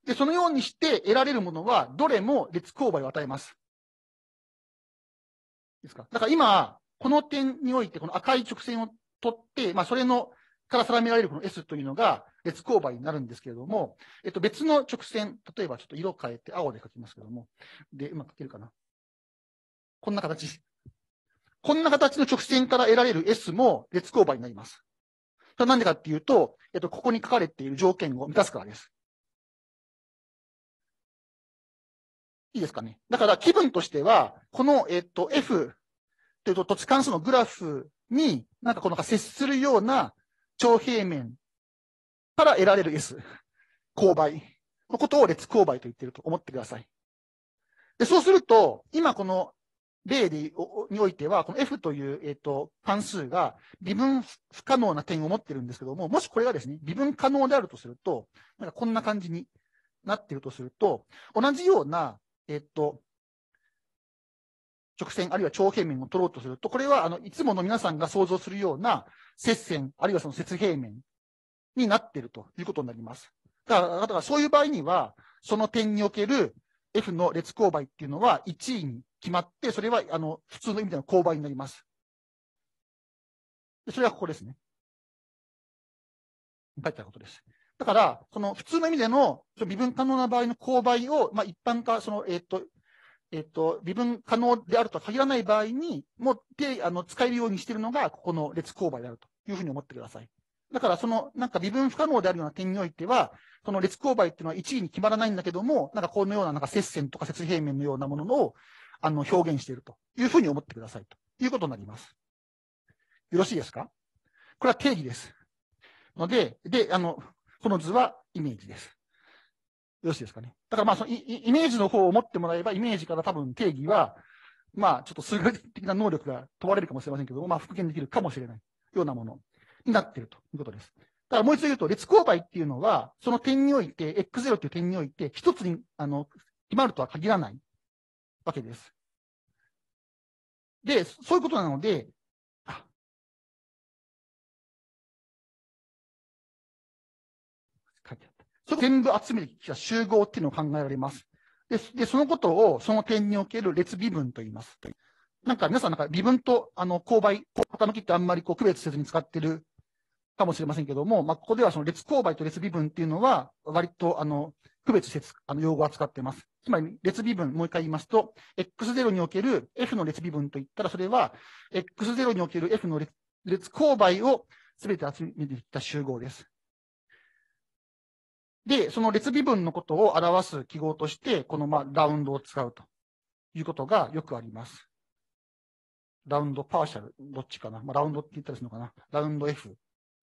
で、そのようにして得られるものは、どれも列勾配を与えます。ですか。だから今、この点において、この赤い直線を取って、まあ、それの、から定められるこの S というのが、列勾配になるんですけれども、えっと、別の直線、例えばちょっと色変えて青で書きますけども、で、うまく書けるかな。こんな形。こんな形の直線から得られる S も列勾配になります。それなんでかっていうと、えっと、ここに書かれている条件を満たすからです。いいですかね。だから気分としては、この、えっと、F というと、土地関数のグラフに、なんかこの接するような長平面から得られる S、勾配のことを列勾配と言っていると思ってください。で、そうすると、今この例においては、この F という、えっ、ー、と、関数が微分不可能な点を持ってるんですけども、もしこれがですね、微分可能であるとすると、なんかこんな感じになってるとすると、同じような、えっ、ー、と、直線、あるいは長平面を取ろうとすると、これは、あの、いつもの皆さんが想像するような接線、あるいはその接平面になっているということになります。だから、だからそういう場合には、その点における F の列勾配っていうのは1位に決まって、それは、あの、普通の意味での勾配になります。それはここですね。書いてあることです。だから、その普通の意味での微分可能な場合の勾配を、まあ、一般化、その、えっ、ー、と、えっと、微分可能であるとは限らない場合に、もってあの、使えるようにしているのが、ここの列勾配であるというふうに思ってください。だから、その、なんか微分不可能であるような点においては、その列勾配っていうのは1位に決まらないんだけども、なんかこのような、なんか接線とか接平面のようなものを、あの、表現しているというふうに思ってくださいということになります。よろしいですかこれは定義です。ので、で、あの、この図はイメージです。よろしいですかね。だからまあそのイ、イメージの方を持ってもらえば、イメージから多分定義は、まあ、ちょっと数学的な能力が問われるかもしれませんけども、まあ、復元できるかもしれないようなものになっているということです。だからもう一度言うと、列勾配っていうのは、その点において、x0 っていう点において、一つに、あの、決まるとは限らないわけです。で、そういうことなので、書いてあった。それ全部集めてきた集合っていうのを考えられます。で、でそのことをその点における列微分と言います。なんか皆さんなんか微分とあの勾配、傾きってあんまりこう区別せずに使ってるかもしれませんけども、まあ、ここではその列勾配と列微分っていうのは割とあの区別せずあの用語を扱っています。つまり、列微分、もう一回言いますと、x0 における f の列微分といったら、それは、x0 における f の列勾配をすべて集めていた集合です。で、その列微分のことを表す記号として、このまあラウンドを使うということがよくあります。ラウンドパーシャル、どっちかな。まあ、ラウンドって言ったらするのかな。ラウンド F、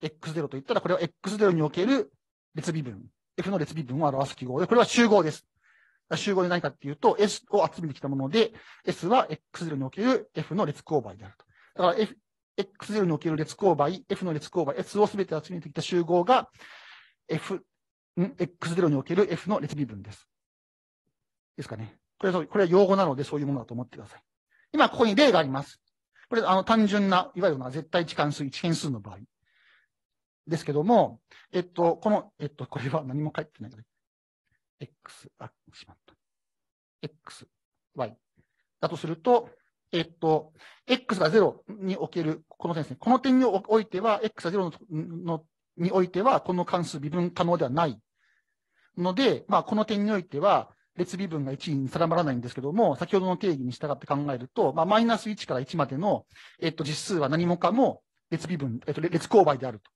X0 と言ったら、これは X0 における列微分、F の列微分を表す記号で、これは集合です。集合で何かっていうと、S を集めてきたもので、S は X0 における F の列勾配であると。だから、F、X0 における列勾配、F の列勾配、S を全て集めてきた集合が F X0 における F の列微分です。ですかね。これは、これは用語なのでそういうものだと思ってください。今、ここに例があります。これ、あの、単純な、いわゆるな絶対値関数一変数の場合。ですけども、えっと、この、えっと、これは何も書いてないので、x、あ、しまった。x、y。だとすると、えっと、x が0における、この点ですね。この点においては、x が0ののにおいては、この関数微分可能ではないので、まあ、この点においては、列微分が1に定まらないんですけども、先ほどの定義に従って考えると、まあ、マイナス1から1までの、えっと、実数は何もかも列微分、えっと、列勾配であると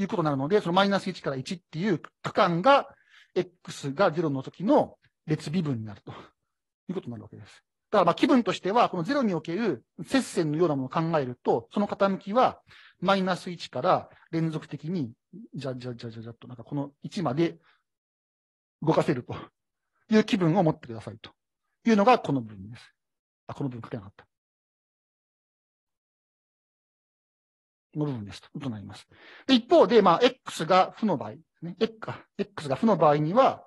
いうことになるので、そのマイナス1から1っていう区間が、x が0の時の列微分になるということになるわけです。だからまあ気分としては、このゼロにおける接線のようなものを考えると、その傾きは、マイナス1から連続的に、じゃじゃじゃじゃじゃっと、なんかこの1まで動かせるという気分を持ってくださいというのがこの部分です。あ、この部分書けなかった。この部分ですとなります。で一方で、まあ、X が負の場合、ね、X が負の場合には、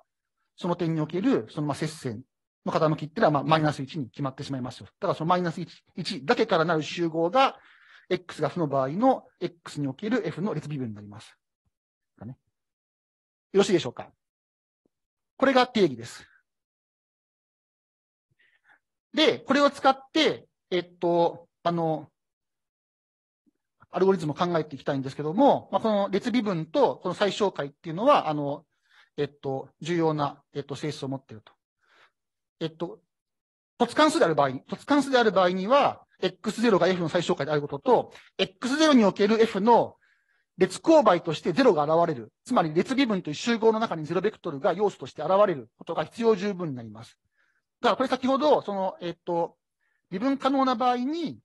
その点における、そのまあ接線の傾きっていうのは、まあ、マイナス1に決まってしまいますよ。だからそのマイナス 1, だけからなる集合が、x が負の場合の x における f の列微分になります。だね、よろしいでしょうかこれが定義です。で、これを使って、えっと、あの、アルゴリズムを考えていきたいんですけども、まあ、この列微分とこの最小解っていうのは、あの、えっと、重要な、えっと、性質を持っていると。えっと、突関数である場合、突関数である場合には、x0 が f の最小解であることと、x0 における f の列勾配として0が現れる。つまり列微分という集合の中に0ベクトルが要素として現れることが必要十分になります。だからこれ先ほど、その、えっと、微分可能な場合に、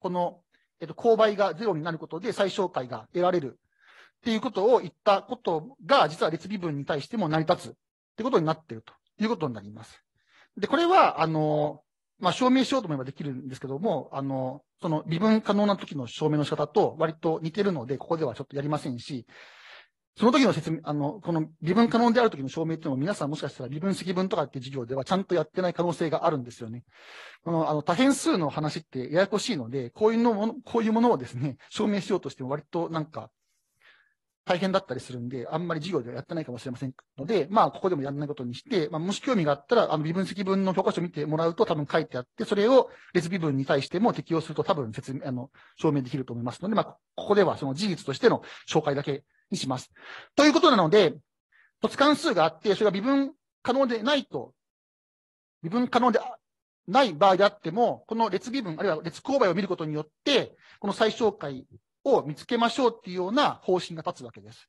この、えっと、勾配が0になることで最小解が得られるっていうことを言ったことが、実は列微分に対しても成り立つってことになっているということになります。で、これは、あの、まあ、証明しようと思えばできるんですけども、あの、その微分可能な時の証明の仕方と割と似てるので、ここではちょっとやりませんし、その時の説明、あの、この微分可能である時の証明っていうのを皆さんもしかしたら微分積分とかって授業ではちゃんとやってない可能性があるんですよね。この、あの、多変数の話ってややこしいので、こういうのもの、こういうものをですね、証明しようとしても割となんか大変だったりするんで、あんまり授業ではやってないかもしれませんので、まあ、ここでもやらないことにして、まあ、もし興味があったら、あの、微分積分の教科書を見てもらうと多分書いてあって、それを列微分に対しても適用すると多分説明、あの、証明できると思いますので、まあ、ここではその事実としての紹介だけにします。ということなので、凸関数があって、それが微分可能でないと、微分可能でない場合であっても、この列微分、あるいは列勾配を見ることによって、この最小解を見つけましょうっていうような方針が立つわけです。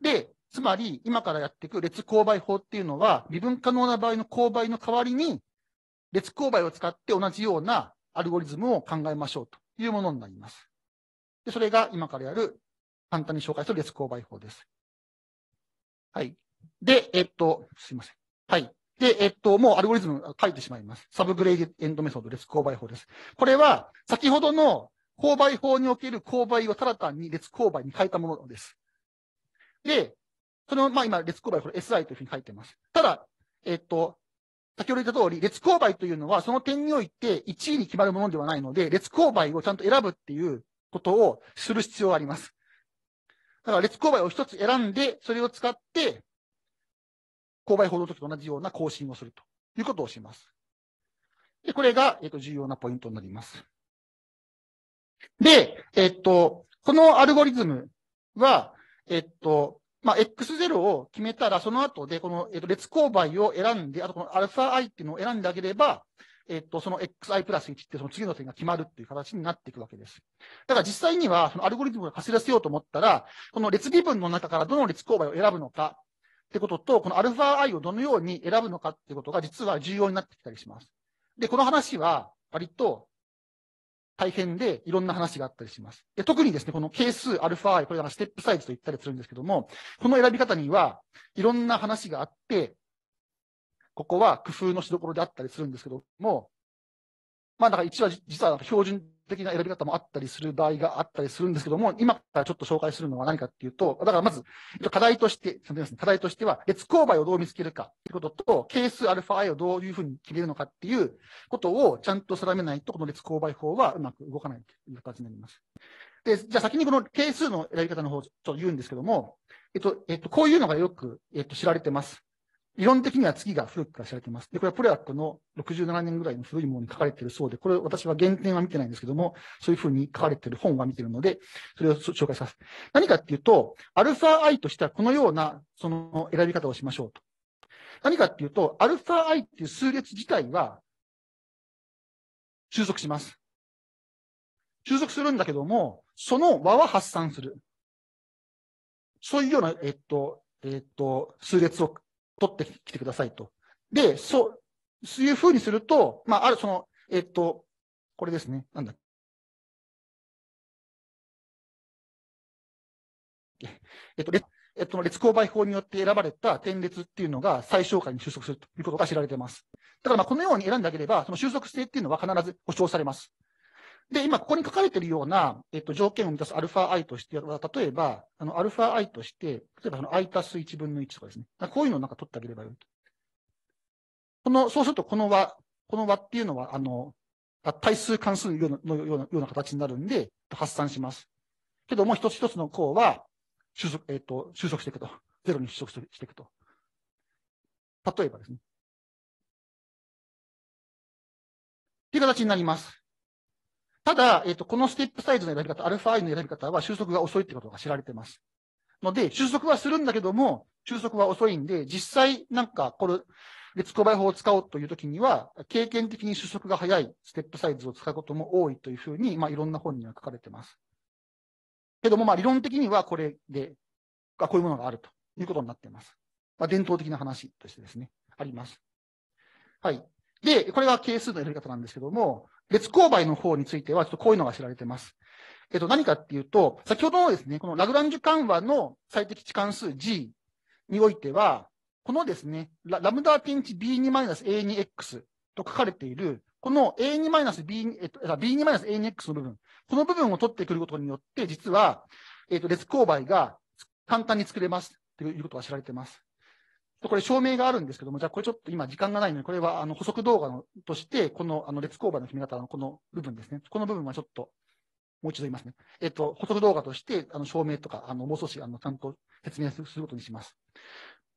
で、つまり今からやっていく列勾配法っていうのは、微分可能な場合の勾配の代わりに、列勾配を使って同じようなアルゴリズムを考えましょうというものになります。で、それが今からやる、簡単に紹介する列勾配法です。はい。で、えっと、すいません。はい。で、えっと、もうアルゴリズム書いてしまいます。サブグレーエンドメソッド列勾配法です。これは、先ほどの購買法における購買をただ単に列購買に変えたものです。で、その、まあ今、列購買、これ SI というふうに書いてます。ただ、えっと、先ほど言った通り、列購買というのは、その点において1位に決まるものではないので、列購買をちゃんと選ぶっていうことをする必要があります。だから、列購買を一つ選んで、それを使って、購買法の時と同じような更新をするということをします。で、これが、えっと、重要なポイントになります。で、えっと、このアルゴリズムは、えっと、まあ、X0 を決めたら、その後で、この、えっと、列勾配を選んで、あとこの αi っていうのを選んであげれば、えっと、その xi プラス1ってその次の点が決まるっていう形になっていくわけです。だから実際には、そのアルゴリズムを走らせようと思ったら、この列微分の中からどの列勾配を選ぶのかってことと、この αi をどのように選ぶのかってことが実は重要になってきたりします。で、この話は、割と、大変で、いろんな話があったりします。で特にですね、この係数、アルファ i、これがステップサイズと言ったりするんですけども、この選び方には、いろんな話があって、ここは工夫のしどころであったりするんですけども、まあだから1は実は標準的な選び方もあったりする場合があったりするんですけども、今からちょっと紹介するのは何かっていうと、だからまず、課題として、すみません、課題としては、列勾配をどう見つけるかっていうことと、係数アルファ i をどういうふうに決めるのかっていうことをちゃんと定めないと、この列勾配法はうまく動かないという形になります。で、じゃあ先にこの係数の選び方の方をちょっと言うんですけども、えっと、えっと、こういうのがよく、えっと、知られてます。理論的には次が古くからされています。で、これはプレアックの67年ぐらいの古いものに書かれているそうで、これ私は原点は見てないんですけども、そういうふうに書かれている本は見ているので、それを紹介します。何かっていうと、アルファ i としてはこのような、その選び方をしましょうと。何かっていうと、アルファ i っていう数列自体は、収束します。収束するんだけども、その和は発散する。そういうような、えっと、えっと、数列を取ってきてくださいと。で、そう、そういうふうにすると、まあ、あるその、えっと、これですね。なんだっけ。えっと、えっと、列勾配法によって選ばれた点列っていうのが最小化に収束するということが知られています。だからまあこのように選んであげれば、その収束性っていうのは必ず保証されます。で、今ここに書かれているような、えっと、条件を満たすアルファ i としては、例えば、あの、アルファ i として、例えばその i 足す1分の1とかですね。こういうのをなんか取ってあげればよいと。この、そうするとこの和、この和っていうのは、あの、対数関数のような、ようなような形になるんで、発散します。けども、一つ一つの項は、収束、えっ、ー、と、収束していくと。ゼロに収束していくと。例えばですね。っていう形になります。ただ、えっ、と、このステップサイズの選び方、アルファ i の選び方は収束が遅いってことが知られてます。ので、収束はするんだけども、収束は遅いんで、実際なんか、これ、列バイ法を使おうというときには、経験的に収束が早いステップサイズを使うことも多いというふうに、まあ、いろんな本には書かれてます。けども、まあ、理論的にはこれで、こういうものがあるということになっています。まあ、伝統的な話としてですね、あります。はい。で、これが係数の選び方なんですけども、別勾配の方については、ちょっとこういうのが知られてます。えっと、何かっていうと、先ほどのですね、このラグランジュ緩和の最適値関数 G においては、このですね、ラムダピンチ B2-A2X と書かれている、この a 2 b えっと、B2-A2X の部分、この部分を取ってくることによって、実は、えっと、列勾配が簡単に作れますということが知られています。これ証明があるんですけども、じゃあこれちょっと今時間がないので、これはあの補足動画のとして、このあの列勾配の決め方のこの部分ですね。この部分はちょっともう一度言いますね。えっと、補足動画として、あの証明とか、あのもう少しあのちゃんと説明することにします。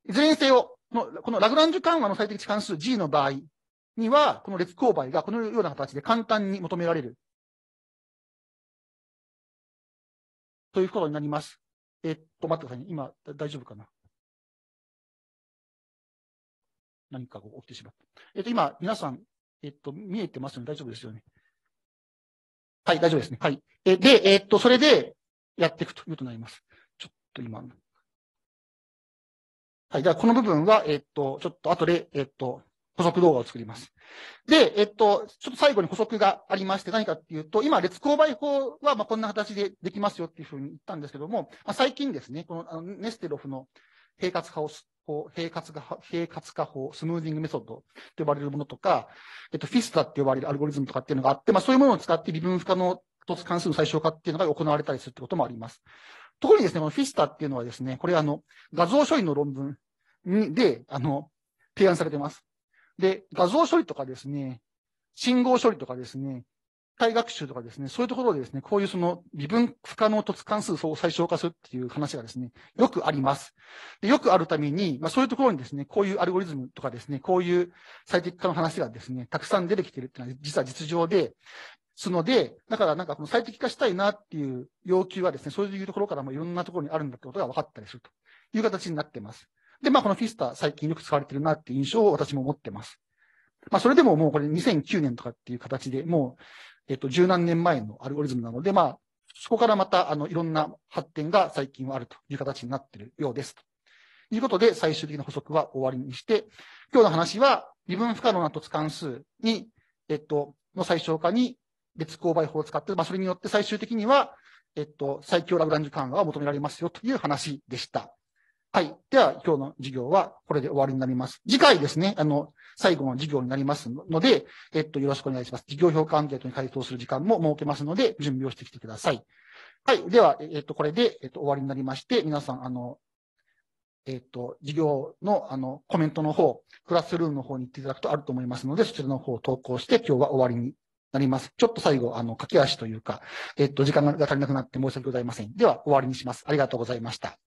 いずれにせよ、このこのラグランジュ緩和の最適値関数 G の場合には、この列勾配がこのような形で簡単に求められる。ということになります。えっと、待ってくださいね。今、大丈夫かな。何かが起きてしまった。えっと、今、皆さん、えっと、見えてますので大丈夫ですよね。はい、大丈夫ですね。はい。えで、えっと、それでやっていくということになります。ちょっと今。はい、じゃあ、この部分は、えっと、ちょっと後で、えっと、補足動画を作ります。で、えっと、ちょっと最後に補足がありまして、何かっていうと、今、列購買法は、まあ、こんな形でできますよっていうふうに言ったんですけども、まあ、最近ですね、この、あのネステロフの平滑化をこう、平滑化、平滑化法、スムージングメソッドと呼ばれるものとか、えっと、フィスタって呼ばれるアルゴリズムとかっていうのがあって、まあそういうものを使って微分不可能突関数の最小化っていうのが行われたりするってこともあります。特にですね、このフィスタっていうのはですね、これあの、画像処理の論文にで、あの、提案されてます。で、画像処理とかですね、信号処理とかですね、体学習とかですね、そういうところでですね、こういうその微分不可能突関数を最小化するっていう話がですね、よくあります。でよくあるために、まあ、そういうところにですね、こういうアルゴリズムとかですね、こういう最適化の話がですね、たくさん出てきてるっていうのは実は実情で、すので、だからなんかこの最適化したいなっていう要求はですね、そういうところからもいろんなところにあるんだってことが分かったりするという形になってます。で、まあこのフィスタ最近よく使われてるなっていう印象を私も持ってます。まあそれでももうこれ2009年とかっていう形でもうえっと、十何年前のアルゴリズムなので、まあ、そこからまた、あの、いろんな発展が最近はあるという形になっているようです。ということで、最終的な補足は終わりにして、今日の話は、微分不可能な突関数に、えっと、の最小化に列勾配法を使って、まあ、それによって最終的には、えっと、最強ラグランジュ緩和が求められますよという話でした。はい。では、今日の授業はこれで終わりになります。次回ですね、あの、最後の授業になりますので、えっと、よろしくお願いします。授業評価アンケートに回答する時間も設けますので、準備をしてきてください。はい。では、えっと、これで、えっと、終わりになりまして、皆さん、あの、えっと、授業の、あの、コメントの方、クラスルームの方に行っていただくとあると思いますので、そちらの方を投稿して、今日は終わりになります。ちょっと最後、あの、駆け足というか、えっと、時間が足りなくなって申し訳ございません。では、終わりにします。ありがとうございました。